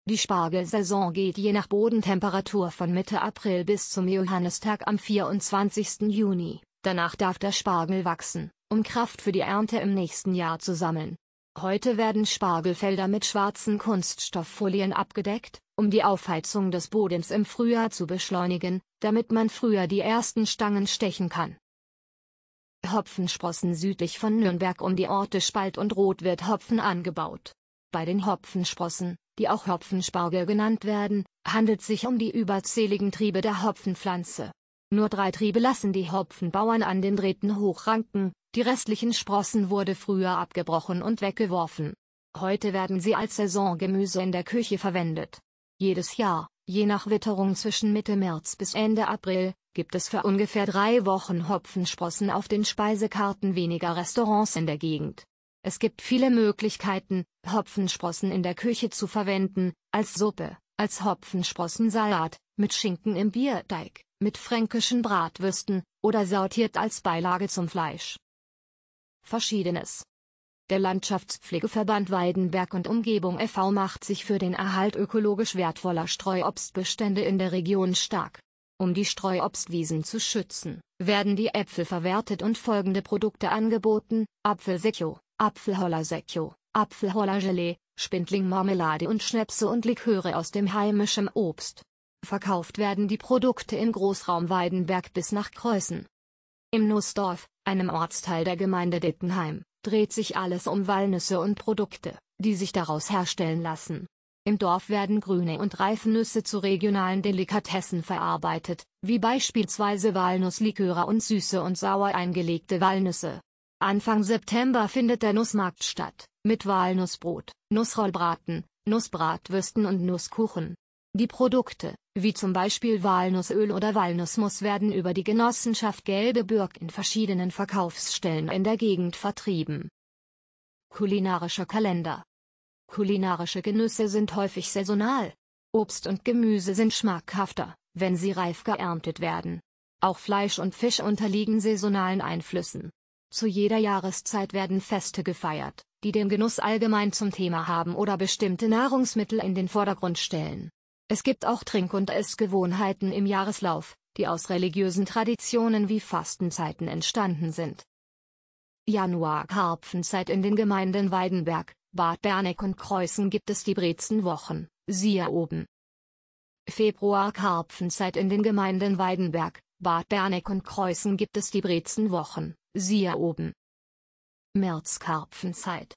Die Spargelsaison geht je nach Bodentemperatur von Mitte April bis zum Johannistag am 24. Juni. Danach darf der Spargel wachsen, um Kraft für die Ernte im nächsten Jahr zu sammeln. Heute werden Spargelfelder mit schwarzen Kunststofffolien abgedeckt, um die Aufheizung des Bodens im Frühjahr zu beschleunigen, damit man früher die ersten Stangen stechen kann. Hopfensprossen südlich von Nürnberg um die Orte Spalt und Rot wird Hopfen angebaut. Bei den Hopfensprossen, die auch Hopfenspargel genannt werden, handelt sich um die überzähligen Triebe der Hopfenpflanze. Nur drei Triebe lassen die Hopfenbauern an den Drähten hochranken, die restlichen Sprossen wurde früher abgebrochen und weggeworfen. Heute werden sie als Saisongemüse in der Küche verwendet. Jedes Jahr, je nach Witterung zwischen Mitte März bis Ende April, gibt es für ungefähr drei Wochen Hopfensprossen auf den Speisekarten weniger Restaurants in der Gegend. Es gibt viele Möglichkeiten, Hopfensprossen in der Küche zu verwenden, als Suppe, als Hopfensprossensalat, mit Schinken im Bierteig mit fränkischen Bratwürsten, oder sortiert als Beilage zum Fleisch. Verschiedenes der Landschaftspflegeverband Weidenberg und Umgebung e.V. macht sich für den Erhalt ökologisch wertvoller Streuobstbestände in der Region stark. Um die Streuobstwiesen zu schützen, werden die Äpfel verwertet und folgende Produkte angeboten: Apfelsekio, Apfelhollersekio, Apfelhollergelee, Spindlingmarmelade und Schnäpse und Liköre aus dem heimischen Obst. Verkauft werden die Produkte im Großraum Weidenberg bis nach Kreußen. Im Nussdorf, einem Ortsteil der Gemeinde Dittenheim, dreht sich alles um Walnüsse und Produkte, die sich daraus herstellen lassen. Im Dorf werden grüne und reife Nüsse zu regionalen Delikatessen verarbeitet, wie beispielsweise Walnussliköre und süße und sauer eingelegte Walnüsse. Anfang September findet der Nussmarkt statt, mit Walnussbrot, Nussrollbraten, Nussbratwürsten und Nusskuchen. Die Produkte, wie zum Beispiel Walnussöl oder Walnussmus werden über die Genossenschaft Gelbe Bürg in verschiedenen Verkaufsstellen in der Gegend vertrieben. Kulinarischer Kalender Kulinarische Genüsse sind häufig saisonal. Obst und Gemüse sind schmackhafter, wenn sie reif geerntet werden. Auch Fleisch und Fisch unterliegen saisonalen Einflüssen. Zu jeder Jahreszeit werden Feste gefeiert, die den Genuss allgemein zum Thema haben oder bestimmte Nahrungsmittel in den Vordergrund stellen. Es gibt auch Trink- und Essgewohnheiten im Jahreslauf, die aus religiösen Traditionen wie Fastenzeiten entstanden sind. Januar-Karpfenzeit in den Gemeinden Weidenberg, Bad Berneck und Kreuzen gibt es die Brezenwochen, siehe oben. Februar-Karpfenzeit in den Gemeinden Weidenberg, Bad Berneck und Kreuzen gibt es die Brezenwochen, siehe oben. März-Karpfenzeit.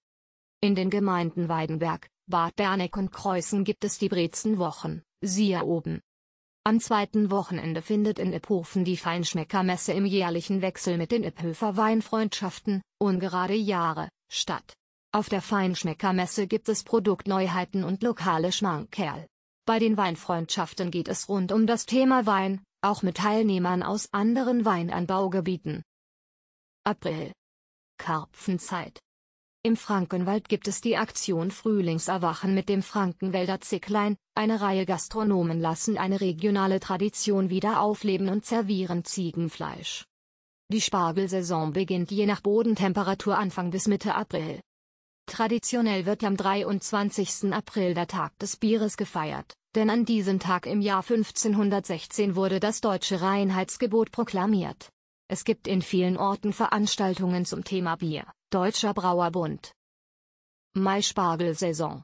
In den Gemeinden Weidenberg, Bad Berneck und Kreuzen gibt es die Brezenwochen, siehe oben. Am zweiten Wochenende findet in Iphofen die Feinschmeckermesse im jährlichen Wechsel mit den Ephöfer Weinfreundschaften, ungerade Jahre, statt. Auf der Feinschmeckermesse gibt es Produktneuheiten und lokale Schmankerl. Bei den Weinfreundschaften geht es rund um das Thema Wein, auch mit Teilnehmern aus anderen Weinanbaugebieten. April Karpfenzeit im Frankenwald gibt es die Aktion Frühlingserwachen mit dem Frankenwälder Zicklein, eine Reihe Gastronomen lassen eine regionale Tradition wieder aufleben und servieren Ziegenfleisch. Die Spargelsaison beginnt je nach Bodentemperatur Anfang bis Mitte April. Traditionell wird am 23. April der Tag des Bieres gefeiert, denn an diesem Tag im Jahr 1516 wurde das deutsche Reinheitsgebot proklamiert. Es gibt in vielen Orten Veranstaltungen zum Thema Bier, Deutscher Brauerbund. Mai-Spargelsaison.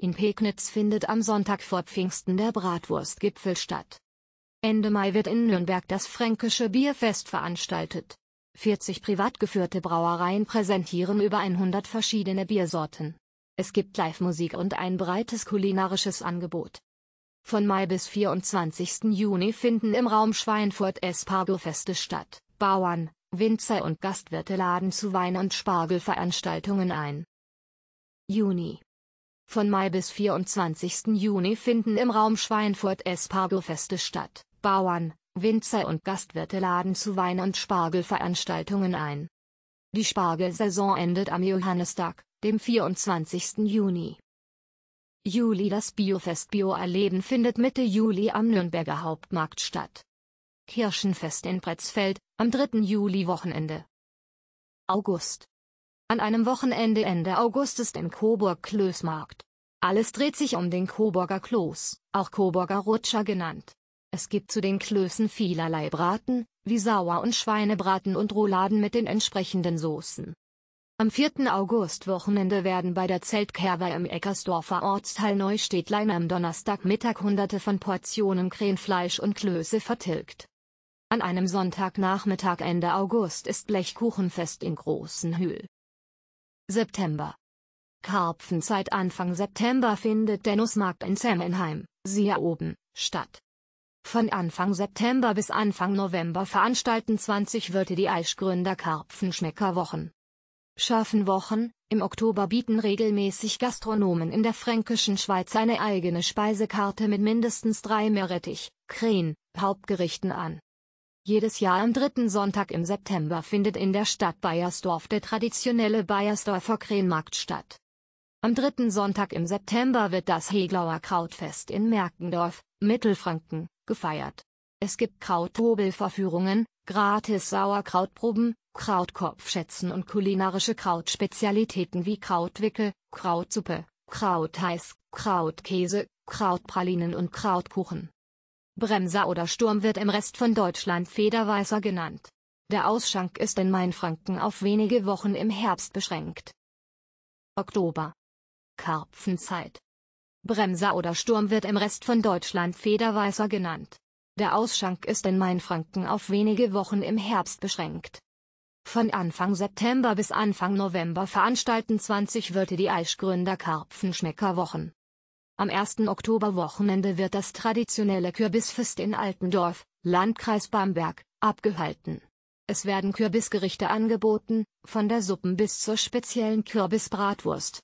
In Pegnitz findet am Sonntag vor Pfingsten der Bratwurstgipfel statt. Ende Mai wird in Nürnberg das Fränkische Bierfest veranstaltet. 40 privat geführte Brauereien präsentieren über 100 verschiedene Biersorten. Es gibt Live-Musik und ein breites kulinarisches Angebot. Von Mai bis 24. Juni finden im Raum Schweinfurt Espargo-Feste statt. Bauern, Winzer und Gastwirte laden zu Wein- und Spargelveranstaltungen ein. Juni von Mai bis 24. Juni finden im Raum Schweinfurt Espargelfeste statt. Bauern, Winzer und Gastwirte laden zu Wein- und Spargelveranstaltungen ein. Die Spargelsaison endet am Johannistag, dem 24. Juni. Juli Das Biofest Bioerleben findet Mitte Juli am Nürnberger Hauptmarkt statt. Kirschenfest in Pretzfeld, am 3. Juli-Wochenende. August. An einem Wochenende Ende August ist in Coburg Klößmarkt. Alles dreht sich um den Coburger Kloß, auch Coburger Rutscher genannt. Es gibt zu den Klößen vielerlei Braten, wie Sauer- und Schweinebraten und Rouladen mit den entsprechenden Soßen. Am 4. August-Wochenende werden bei der Zeltkerwe im Eckersdorfer Ortsteil Neustädtlein am Donnerstagmittag hunderte von Portionen Krähenfleisch und Klöße vertilgt. An einem Sonntagnachmittag Ende August ist Blechkuchenfest in Großenhühl. September. Karpfenzeit Anfang September findet der Nussmarkt in Semmenheim, siehe oben, statt. Von Anfang September bis Anfang November veranstalten 20 Wirte die Eischgründer Karpfenschmeckerwochen. Schaffenwochen, im Oktober bieten regelmäßig Gastronomen in der fränkischen Schweiz eine eigene Speisekarte mit mindestens drei Meerrettich, Krähen, Hauptgerichten an. Jedes Jahr am dritten Sonntag im September findet in der Stadt Bayersdorf der traditionelle Bayersdorfer Krähenmarkt statt. Am dritten Sonntag im September wird das Heglauer Krautfest in Merkendorf, Mittelfranken, gefeiert. Es gibt Krauthobelverführungen, gratis Sauerkrautproben, Krautkopfschätzen und kulinarische Krautspezialitäten wie Krautwickel, Krautsuppe, Krautheiß, Krautkäse, Krautpralinen und Krautkuchen. Bremser oder Sturm wird im Rest von Deutschland Federweißer genannt. Der Ausschank ist in Mainfranken auf wenige Wochen im Herbst beschränkt. Oktober. Karpfenzeit. Bremser oder Sturm wird im Rest von Deutschland Federweißer genannt. Der Ausschank ist in Mainfranken auf wenige Wochen im Herbst beschränkt. Von Anfang September bis Anfang November veranstalten 20 Wörter die Eischgründer Karpfenschmeckerwochen. Am 1. Oktoberwochenende wird das traditionelle Kürbisfest in Altendorf, Landkreis Bamberg, abgehalten. Es werden Kürbisgerichte angeboten, von der Suppen bis zur speziellen Kürbisbratwurst.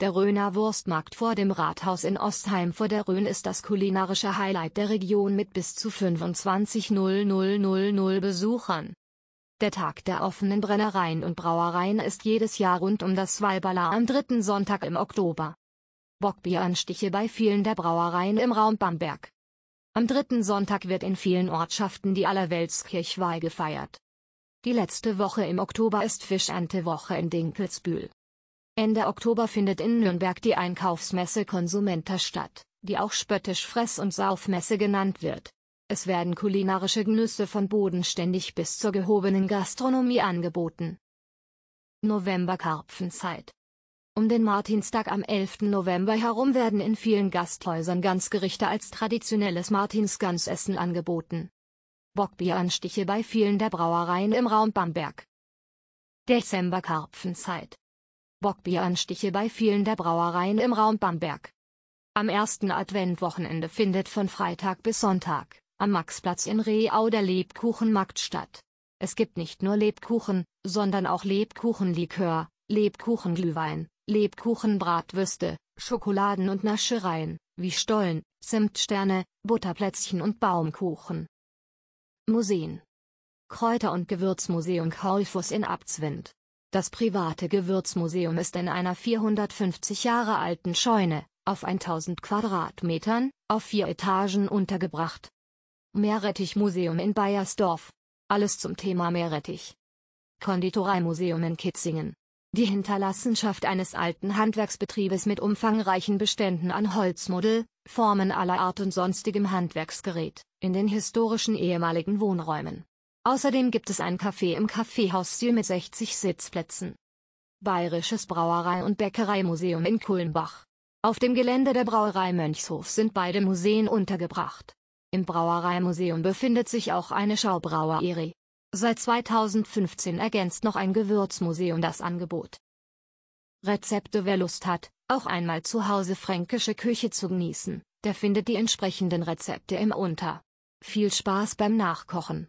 Der Röner Wurstmarkt vor dem Rathaus in Ostheim vor der Rhön ist das kulinarische Highlight der Region mit bis zu 25.000 Besuchern. Der Tag der offenen Brennereien und Brauereien ist jedes Jahr rund um das Walballer am dritten Sonntag im Oktober. Bockbieranstiche bei vielen der Brauereien im Raum Bamberg. Am dritten Sonntag wird in vielen Ortschaften die Allerweltskirchweih gefeiert. Die letzte Woche im Oktober ist Fischerntewoche in Dinkelsbühl. Ende Oktober findet in Nürnberg die Einkaufsmesse Konsumenter statt, die auch spöttisch Fress- und Saufmesse genannt wird. Es werden kulinarische Genüsse von bodenständig bis zur gehobenen Gastronomie angeboten. November Karpfenzeit um den Martinstag am 11. November herum werden in vielen Gasthäusern Gansgerichte als traditionelles Martinsgansessen angeboten. Bockbieranstiche bei vielen der Brauereien im Raum Bamberg. Dezember Karpfenzeit. Bockbieranstiche bei vielen der Brauereien im Raum Bamberg. Am ersten Adventwochenende findet von Freitag bis Sonntag, am Maxplatz in Reau der Lebkuchenmarkt statt. Es gibt nicht nur Lebkuchen, sondern auch Lebkuchenlikör, Lebkuchenglühwein, Lebkuchen, Bratwürste, Schokoladen und Naschereien, wie Stollen, Zimtsterne, Butterplätzchen und Baumkuchen. Museen Kräuter- und Gewürzmuseum Kaulfuss in Abzwind. Das private Gewürzmuseum ist in einer 450 Jahre alten Scheune, auf 1000 Quadratmetern, auf vier Etagen untergebracht. Meerrettichmuseum in Bayersdorf. Alles zum Thema Meerrettich. Konditoreimuseum in Kitzingen. Die Hinterlassenschaft eines alten Handwerksbetriebes mit umfangreichen Beständen an Holzmodell, Formen aller Art und sonstigem Handwerksgerät, in den historischen ehemaligen Wohnräumen. Außerdem gibt es ein Café im Kaffeehaus Syl mit 60 Sitzplätzen. Bayerisches Brauerei- und Bäckereimuseum in Kulmbach. Auf dem Gelände der Brauerei Mönchshof sind beide Museen untergebracht. Im Brauereimuseum befindet sich auch eine Schaubrauerei. Seit 2015 ergänzt noch ein Gewürzmuseum das Angebot. Rezepte Wer Lust hat, auch einmal zu Hause fränkische Küche zu genießen, der findet die entsprechenden Rezepte im Unter. Viel Spaß beim Nachkochen!